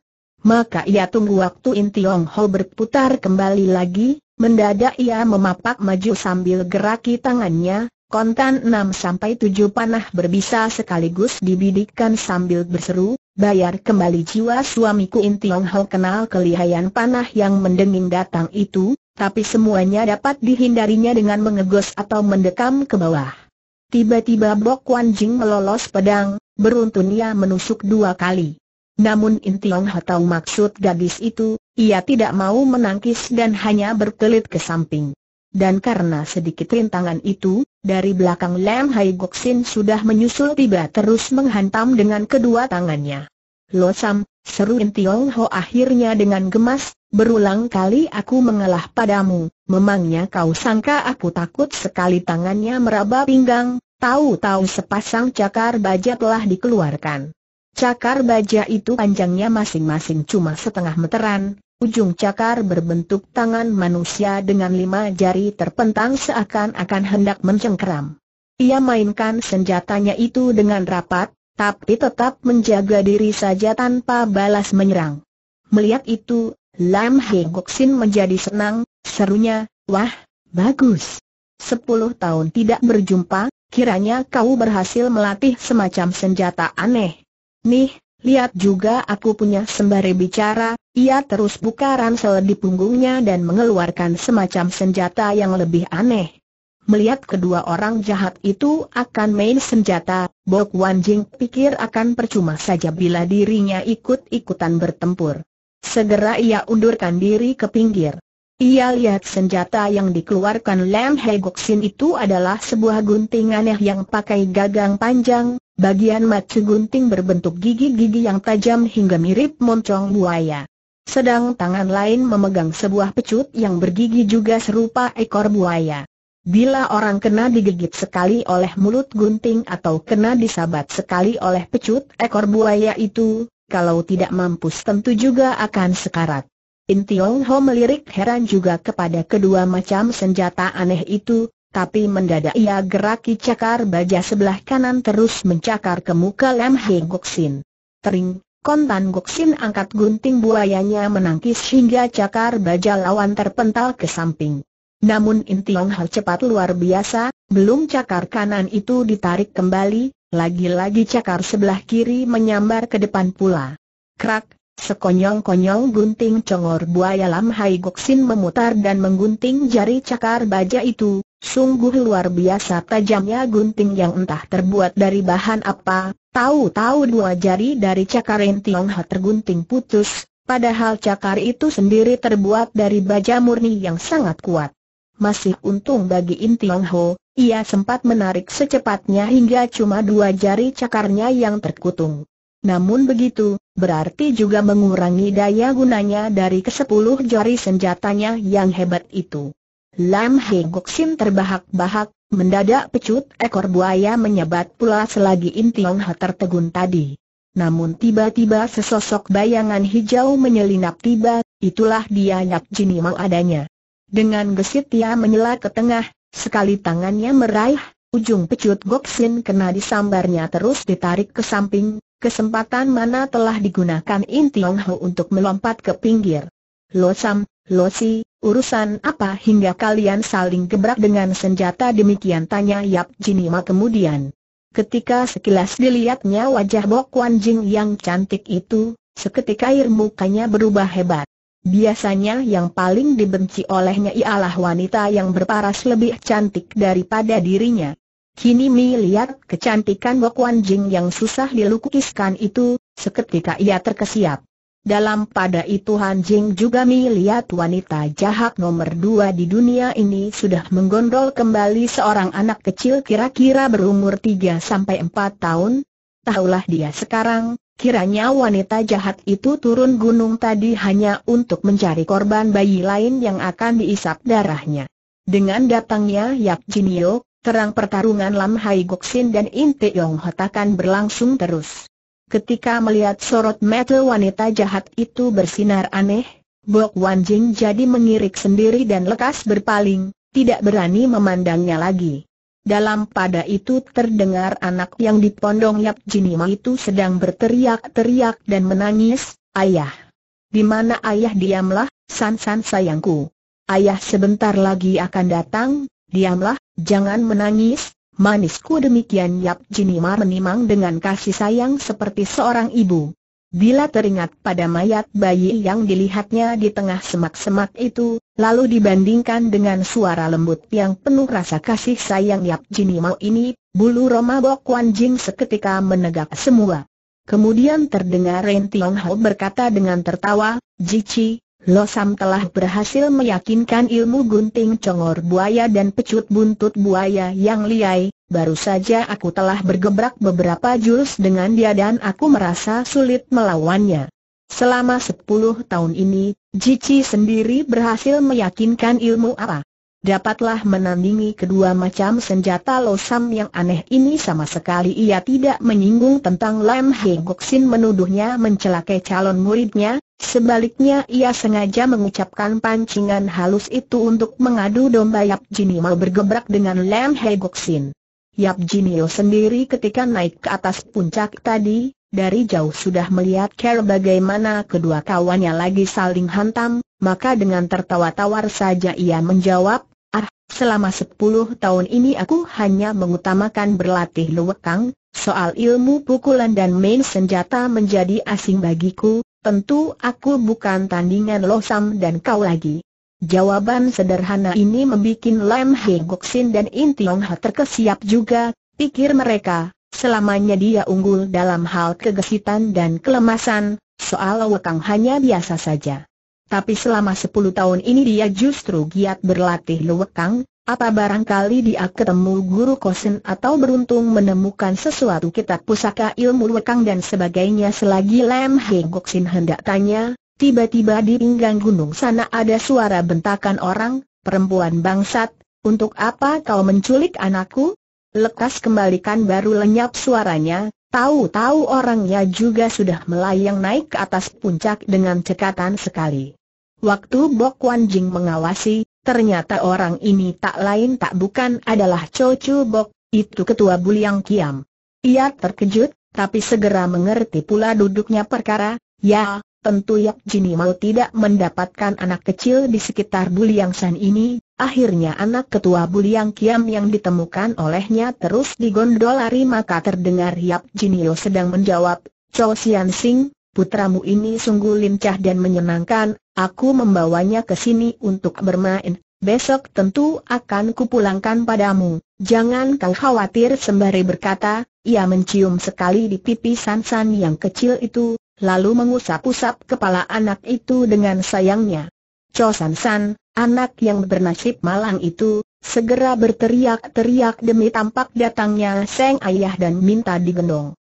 A: maka ia tunggu waktu In Tiong Ho berputar kembali lagi, mendadak ia memapak maju sambil geraki tangannya, kontan 6 sampai 7 panah berbisa sekaligus dibidikkan sambil berseru, bayar kembali jiwa suamiku In Tiong Ho kenal kelihayan panah yang mendenging datang itu, tapi semuanya dapat dihindarinya dengan mengegos atau mendekam ke bawah. Tiba-tiba Bok Wan Jing melolos pedang, beruntun ia menusuk dua kali. Namun Intiong tahu maksud gadis itu, ia tidak mau menangkis dan hanya berkelit ke samping. Dan karena sedikit rintangan itu, dari belakang Lam Hai Goksin sudah menyusul tiba terus menghantam dengan kedua tangannya. Lo Sam, seru Tiong Ho akhirnya dengan gemas, berulang kali aku mengalah padamu, memangnya kau sangka aku takut sekali tangannya meraba pinggang, tahu-tahu sepasang cakar baja telah dikeluarkan. Cakar baja itu panjangnya masing-masing cuma setengah meteran, ujung cakar berbentuk tangan manusia dengan lima jari terpentang seakan-akan hendak mencengkeram. Ia mainkan senjatanya itu dengan rapat, tapi tetap menjaga diri saja tanpa balas menyerang. Melihat itu, Lam He Gok Sin menjadi senang, serunya, wah, bagus. Sepuluh tahun tidak berjumpa, kiranya kau berhasil melatih semacam senjata aneh. Nih, lihat juga aku punya sembari bicara, ia terus buka ransel di punggungnya dan mengeluarkan semacam senjata yang lebih aneh. Melihat kedua orang jahat itu akan main senjata, Bok Wan Jing pikir akan percuma saja bila dirinya ikut-ikutan bertempur. Segera ia undurkan diri ke pinggir. Ia lihat senjata yang dikeluarkan Lam He Goksin itu adalah sebuah gunting aneh yang pakai gagang panjang, bagian macu gunting berbentuk gigi-gigi yang tajam hingga mirip moncong buaya. Sedang tangan lain memegang sebuah pecut yang bergigi juga serupa ekor buaya. Bila orang kena digigit sekali oleh mulut gunting atau kena disabat sekali oleh pecut ekor buaya itu, kalau tidak mampus tentu juga akan sekarat. In Tiong Ho melirik heran juga kepada kedua macam senjata aneh itu, tapi mendadak ia geraki cakar baja sebelah kanan terus mencakar ke muka Lam Hei Goksin. Tering, kontan Goksin angkat gunting buayanya menangkis hingga cakar baja lawan terpental ke samping. Namun In Tiong Ho cepat luar biasa, belum cakar kanan itu ditarik kembali, lagi-lagi cakar sebelah kiri menyambar ke depan pula. Krak, Sekonyong-konyong gunting congor buaya Lam Hai Goksin memutar dan menggunting jari cakar baja itu, sungguh luar biasa tajamnya gunting yang entah terbuat dari bahan apa, tahu-tahu dua jari dari cakar Tiong Ha tergunting putus, padahal cakar itu sendiri terbuat dari baja murni yang sangat kuat. Masih untung bagi Inti Tiong Ho, ia sempat menarik secepatnya hingga cuma dua jari cakarnya yang terkutung. Namun begitu, berarti juga mengurangi daya gunanya dari kesepuluh jari senjatanya yang hebat itu. Lam He Gok terbahak-bahak, mendadak pecut ekor buaya menyebat pula selagi In Tiong Ha tertegun tadi. Namun tiba-tiba sesosok bayangan hijau menyelinap tiba, itulah dia Yap Jini Mau adanya. Dengan gesit ia menyela ke tengah, sekali tangannya meraih, ujung pecut Goksin kena disambarnya terus ditarik ke samping, Kesempatan mana telah digunakan In Tiong Ho untuk melompat ke pinggir? Lo Sam, Lo Si, urusan apa hingga kalian saling gebrak dengan senjata demikian tanya Yap Jinima kemudian. Ketika sekilas dilihatnya wajah Bok Wan Jing yang cantik itu, seketika air mukanya berubah hebat. Biasanya yang paling dibenci olehnya ialah wanita yang berparas lebih cantik daripada dirinya. Kini Mi lihat kecantikan Wan Jing yang susah dilukiskan itu, seketika ia terkesiap. Dalam pada itu Han Jing juga lihat wanita jahat nomor dua di dunia ini sudah menggondol kembali seorang anak kecil kira-kira berumur 3 sampai 4 tahun. Tahulah dia sekarang, kiranya wanita jahat itu turun gunung tadi hanya untuk mencari korban bayi lain yang akan diisap darahnya. Dengan datangnya Yap Jinio, terang pertarungan Lam Hai Goksin dan In Yong Hotakan berlangsung terus. Ketika melihat sorot mata wanita jahat itu bersinar aneh, Bok Wan Jing jadi mengirik sendiri dan lekas berpaling, tidak berani memandangnya lagi. Dalam pada itu terdengar anak yang dipondong Yap Jinima itu sedang berteriak-teriak dan menangis, Ayah! Di mana ayah diamlah, San San sayangku? Ayah sebentar lagi akan datang, diamlah, Jangan menangis, manisku demikian Yap Jinima menimang dengan kasih sayang seperti seorang ibu. Bila teringat pada mayat bayi yang dilihatnya di tengah semak-semak itu, lalu dibandingkan dengan suara lembut yang penuh rasa kasih sayang Yap Jinima ini, bulu Roma Bok Wan Jing seketika menegak semua. Kemudian terdengar Ren Tiong Ho berkata dengan tertawa, Jici, Losam telah berhasil meyakinkan ilmu gunting congor buaya dan pecut buntut buaya yang liai, baru saja aku telah bergebrak beberapa jurus dengan dia dan aku merasa sulit melawannya. Selama sepuluh tahun ini, Cici sendiri berhasil meyakinkan ilmu apa? dapatlah menandingi kedua macam senjata losam yang aneh ini sama sekali ia tidak menyinggung tentang Lam Heng Sin menuduhnya mencelakai calon muridnya, sebaliknya ia sengaja mengucapkan pancingan halus itu untuk mengadu domba Yap Jinio bergebrak dengan Lam Heng Sin. Yap Jinio sendiri ketika naik ke atas puncak tadi, dari jauh sudah melihat Carol bagaimana kedua kawannya lagi saling hantam, maka dengan tertawa tawar saja ia menjawab, Selama sepuluh tahun ini aku hanya mengutamakan berlatih luwekang, soal ilmu pukulan dan main senjata menjadi asing bagiku, tentu aku bukan tandingan losam dan kau lagi. Jawaban sederhana ini membuat Lam He Goksin dan In Tiong Ha terkesiap juga, pikir mereka, selamanya dia unggul dalam hal kegesitan dan kelemasan, soal wekang hanya biasa saja. Tapi selama sepuluh tahun ini dia justru giat berlatih lewekang, apa barangkali dia ketemu guru kosen atau beruntung menemukan sesuatu kitab pusaka ilmu lewekang dan sebagainya selagi Lem Hegoksin hendak tanya, tiba-tiba di pinggang gunung sana ada suara bentakan orang, perempuan bangsat, untuk apa kau menculik anakku? Lekas kembalikan baru lenyap suaranya, tahu-tahu orangnya juga sudah melayang naik ke atas puncak dengan cekatan sekali. Waktu Bok Wan Jing mengawasi, ternyata orang ini tak lain tak bukan adalah Cho Chu Bok, itu ketua Buliang Kiam. Ia terkejut, tapi segera mengerti pula duduknya perkara, ya, tentu Yap Jini mau tidak mendapatkan anak kecil di sekitar Buliang San ini, akhirnya anak ketua Buliang Kiam yang ditemukan olehnya terus digondolari maka terdengar Yap Jinio sedang menjawab, Cho Sian Sing, putramu ini sungguh lincah dan menyenangkan, Aku membawanya ke sini untuk bermain, besok tentu akan kupulangkan padamu. Jangan kau khawatir sembari berkata, ia mencium sekali di pipi Sansan yang kecil itu, lalu mengusap-usap kepala anak itu dengan sayangnya. Cho Sansan, anak yang bernasib malang itu, segera berteriak-teriak demi tampak datangnya sang ayah dan minta digendong.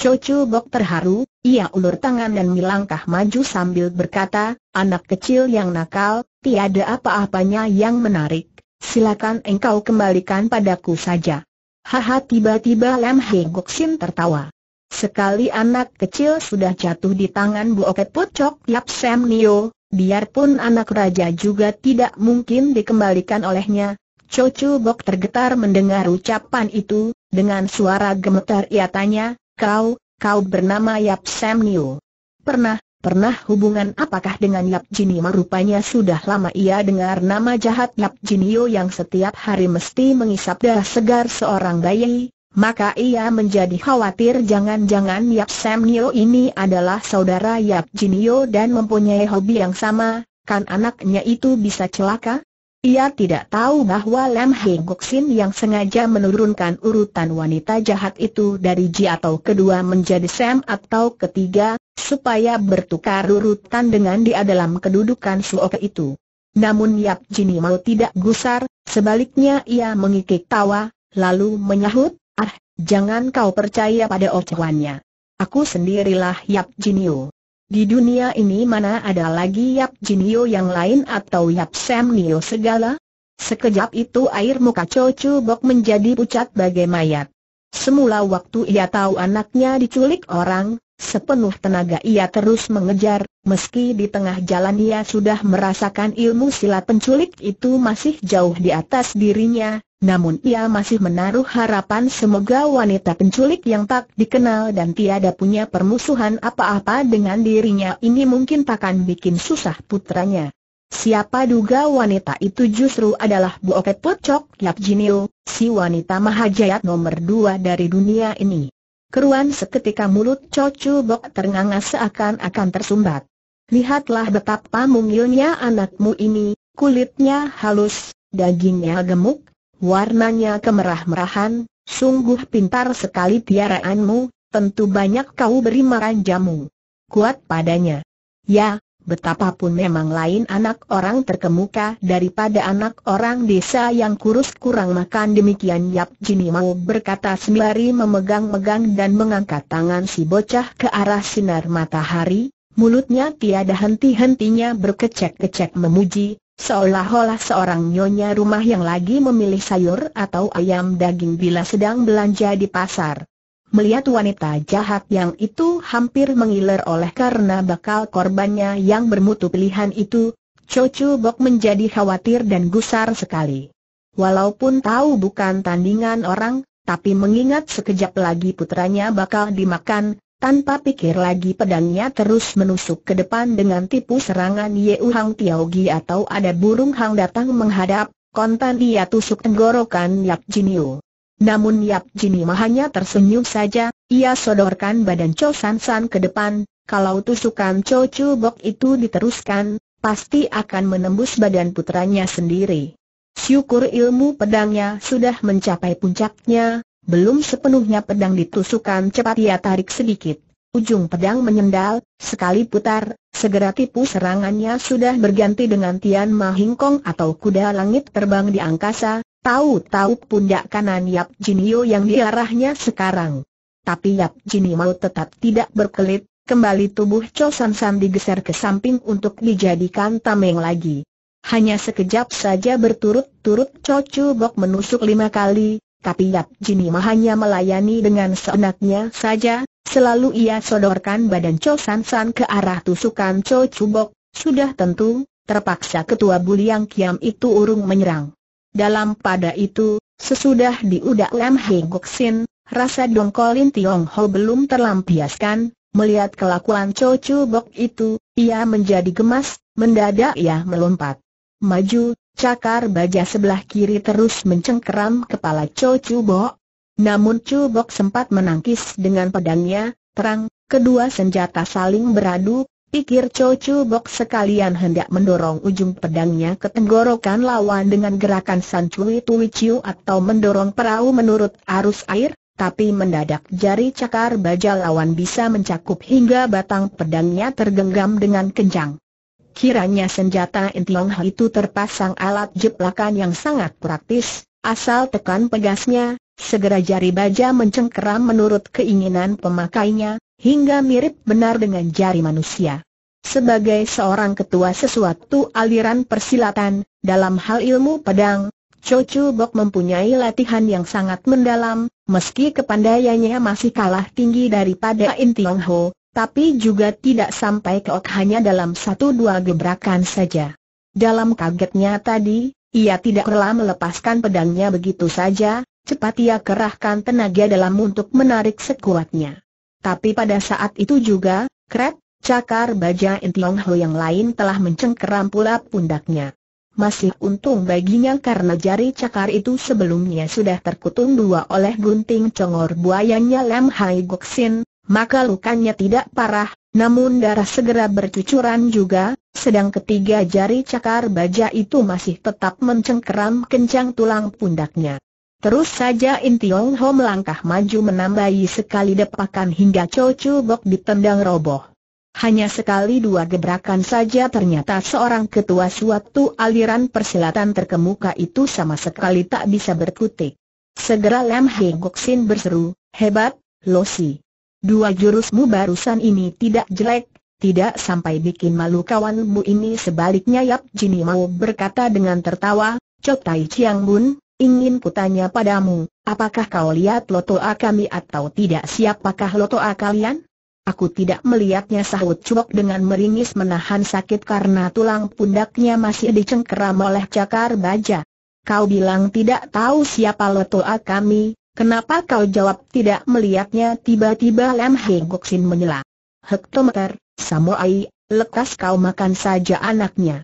A: Cucu Bok terharu, ia ulur tangan dan melangkah maju sambil berkata, anak kecil yang nakal, tiada apa-apanya yang menarik, silakan engkau kembalikan padaku saja. Haha tiba-tiba Lam Hei Gok tertawa. Sekali anak kecil sudah jatuh di tangan Bu Oke Pucok Yap Sam Nio, biarpun anak raja juga tidak mungkin dikembalikan olehnya, Cucu Bok tergetar mendengar ucapan itu, dengan suara gemetar ia tanya, Kau, kau bernama Yap Sam Niu. Pernah, pernah hubungan apakah dengan Yap Jinio? Rupanya sudah lama ia dengar nama jahat Yap Jinio yang setiap hari mesti mengisap darah segar seorang bayi, maka ia menjadi khawatir jangan-jangan Yap Sam Nio ini adalah saudara Yap Jinio dan mempunyai hobi yang sama, kan anaknya itu bisa celaka? Ia tidak tahu bahwa Lam Heng Sin yang sengaja menurunkan urutan wanita jahat itu dari Ji atau kedua menjadi Sam atau ketiga, supaya bertukar urutan dengan dia dalam kedudukan Suoke itu. Namun Yap Jini mau tidak gusar, sebaliknya ia mengikik tawa, lalu menyahut, ah, jangan kau percaya pada ocehannya. Aku sendirilah Yap Jinio. Di dunia ini mana ada lagi Yap Jinio yang lain atau Yap Sam Nio segala? Sekejap itu air muka Cocu Bok menjadi pucat bagai mayat. Semula waktu ia tahu anaknya diculik orang, sepenuh tenaga ia terus mengejar, meski di tengah jalan ia sudah merasakan ilmu silat penculik itu masih jauh di atas dirinya, namun ia masih menaruh harapan semoga wanita penculik yang tak dikenal dan tiada punya permusuhan apa-apa dengan dirinya ini mungkin takkan bikin susah putranya. Siapa duga wanita itu justru adalah Buoket Pocok Yap Jinil, si wanita mahajayat nomor dua dari dunia ini. Keruan seketika mulut Cocu Bok ternganga seakan-akan tersumbat. Lihatlah betapa mungilnya anakmu ini, kulitnya halus, dagingnya gemuk, Warnanya kemerah-merahan, sungguh pintar sekali tiaraanmu, tentu banyak kau beri makan jamu. Kuat padanya. Ya, betapapun memang lain anak orang terkemuka daripada anak orang desa yang kurus kurang makan demikian Yap Jini mau berkata sembari memegang-megang dan mengangkat tangan si bocah ke arah sinar matahari, mulutnya tiada henti-hentinya berkecek-kecek memuji, Seolah-olah seorang nyonya rumah yang lagi memilih sayur atau ayam daging bila sedang belanja di pasar. Melihat wanita jahat yang itu hampir mengiler oleh karena bakal korbannya yang bermutu pilihan itu, cucu Bok menjadi khawatir dan gusar sekali. Walaupun tahu bukan tandingan orang, tapi mengingat sekejap lagi putranya bakal dimakan, tanpa pikir lagi pedangnya terus menusuk ke depan dengan tipu serangan Yeu Hang Tiaogi atau ada burung hang datang menghadap, kontan ia tusuk tenggorokan Yap Yu. Namun Yap Yu hanya tersenyum saja, ia sodorkan badan Cho San San ke depan, kalau tusukan Cho Chu Bok itu diteruskan, pasti akan menembus badan putranya sendiri. Syukur ilmu pedangnya sudah mencapai puncaknya, belum sepenuhnya pedang ditusukkan cepat ia tarik sedikit. Ujung pedang menyendal, sekali putar, segera tipu serangannya sudah berganti dengan Tian Ma Hingkong atau kuda langit terbang di angkasa, tahu-tahu pundak kanan Yap Jinio yang diarahnya sekarang. Tapi Yap Jinio mau tetap tidak berkelit, kembali tubuh Cho San San digeser ke samping untuk dijadikan tameng lagi. Hanya sekejap saja berturut-turut Cho Chu Bok menusuk lima kali, tapi Yap Jini hanya melayani dengan seenaknya saja, selalu ia sodorkan badan Cho San San ke arah tusukan Cho Chubok, sudah tentu, terpaksa ketua Buliang Kiam itu urung menyerang. Dalam pada itu, sesudah diudak Lam Hei Gok Sin, rasa dongkolin Tiong Ho belum terlampiaskan, Melihat kelakuan Cho Chubok itu, ia menjadi gemas, mendadak ia melompat. Maju, Cakar baja sebelah kiri terus mencengkeram kepala Cho Chu Bok. Namun Chu Bok sempat menangkis dengan pedangnya, terang, kedua senjata saling beradu, pikir Cho Chu Bok sekalian hendak mendorong ujung pedangnya ke tenggorokan lawan dengan gerakan San Chui Tui Chiu atau mendorong perahu menurut arus air, tapi mendadak jari cakar baja lawan bisa mencakup hingga batang pedangnya tergenggam dengan kencang. Kiranya senjata Intiong itu terpasang alat jeplakan yang sangat praktis, asal tekan pegasnya, segera jari baja mencengkeram menurut keinginan pemakainya, hingga mirip benar dengan jari manusia. Sebagai seorang ketua sesuatu aliran persilatan, dalam hal ilmu pedang, Chu Bok mempunyai latihan yang sangat mendalam, meski kepandaiannya masih kalah tinggi daripada Intiong Ho, tapi juga tidak sampai keok hanya dalam satu dua gebrakan saja. Dalam kagetnya tadi, ia tidak rela melepaskan pedangnya begitu saja, cepat ia kerahkan tenaga dalam untuk menarik sekuatnya. Tapi pada saat itu juga, krep, cakar baja Intiong Ho yang lain telah mencengkeram pula pundaknya. Masih untung baginya karena jari cakar itu sebelumnya sudah terkutung dua oleh gunting congor buayanya Lam Hai Goksin, maka lukanya tidak parah, namun darah segera bercucuran juga, sedang ketiga jari cakar baja itu masih tetap mencengkeram kencang tulang pundaknya. Terus saja In Tiong Ho melangkah maju menambahi sekali depakan hingga Cho Chu Bok ditendang roboh. Hanya sekali dua gebrakan saja ternyata seorang ketua suatu aliran persilatan terkemuka itu sama sekali tak bisa berkutik. Segera Lam Hei Gok Sin berseru, hebat, Losi. Dua jurusmu barusan ini tidak jelek, tidak sampai bikin malu kawanmu ini sebaliknya Yap Jini mau berkata dengan tertawa, Cok Tai Chiang Bun, ingin kutanya padamu, apakah kau lihat lotoa kami atau tidak siapakah lotoa kalian? Aku tidak melihatnya sahut Cuok dengan meringis menahan sakit karena tulang pundaknya masih dicengkeram oleh cakar baja. Kau bilang tidak tahu siapa lotoa kami, Kenapa kau jawab tidak melihatnya tiba-tiba Lam Hei Goksin menyela. Hektometer, Samoai, lekas kau makan saja anaknya.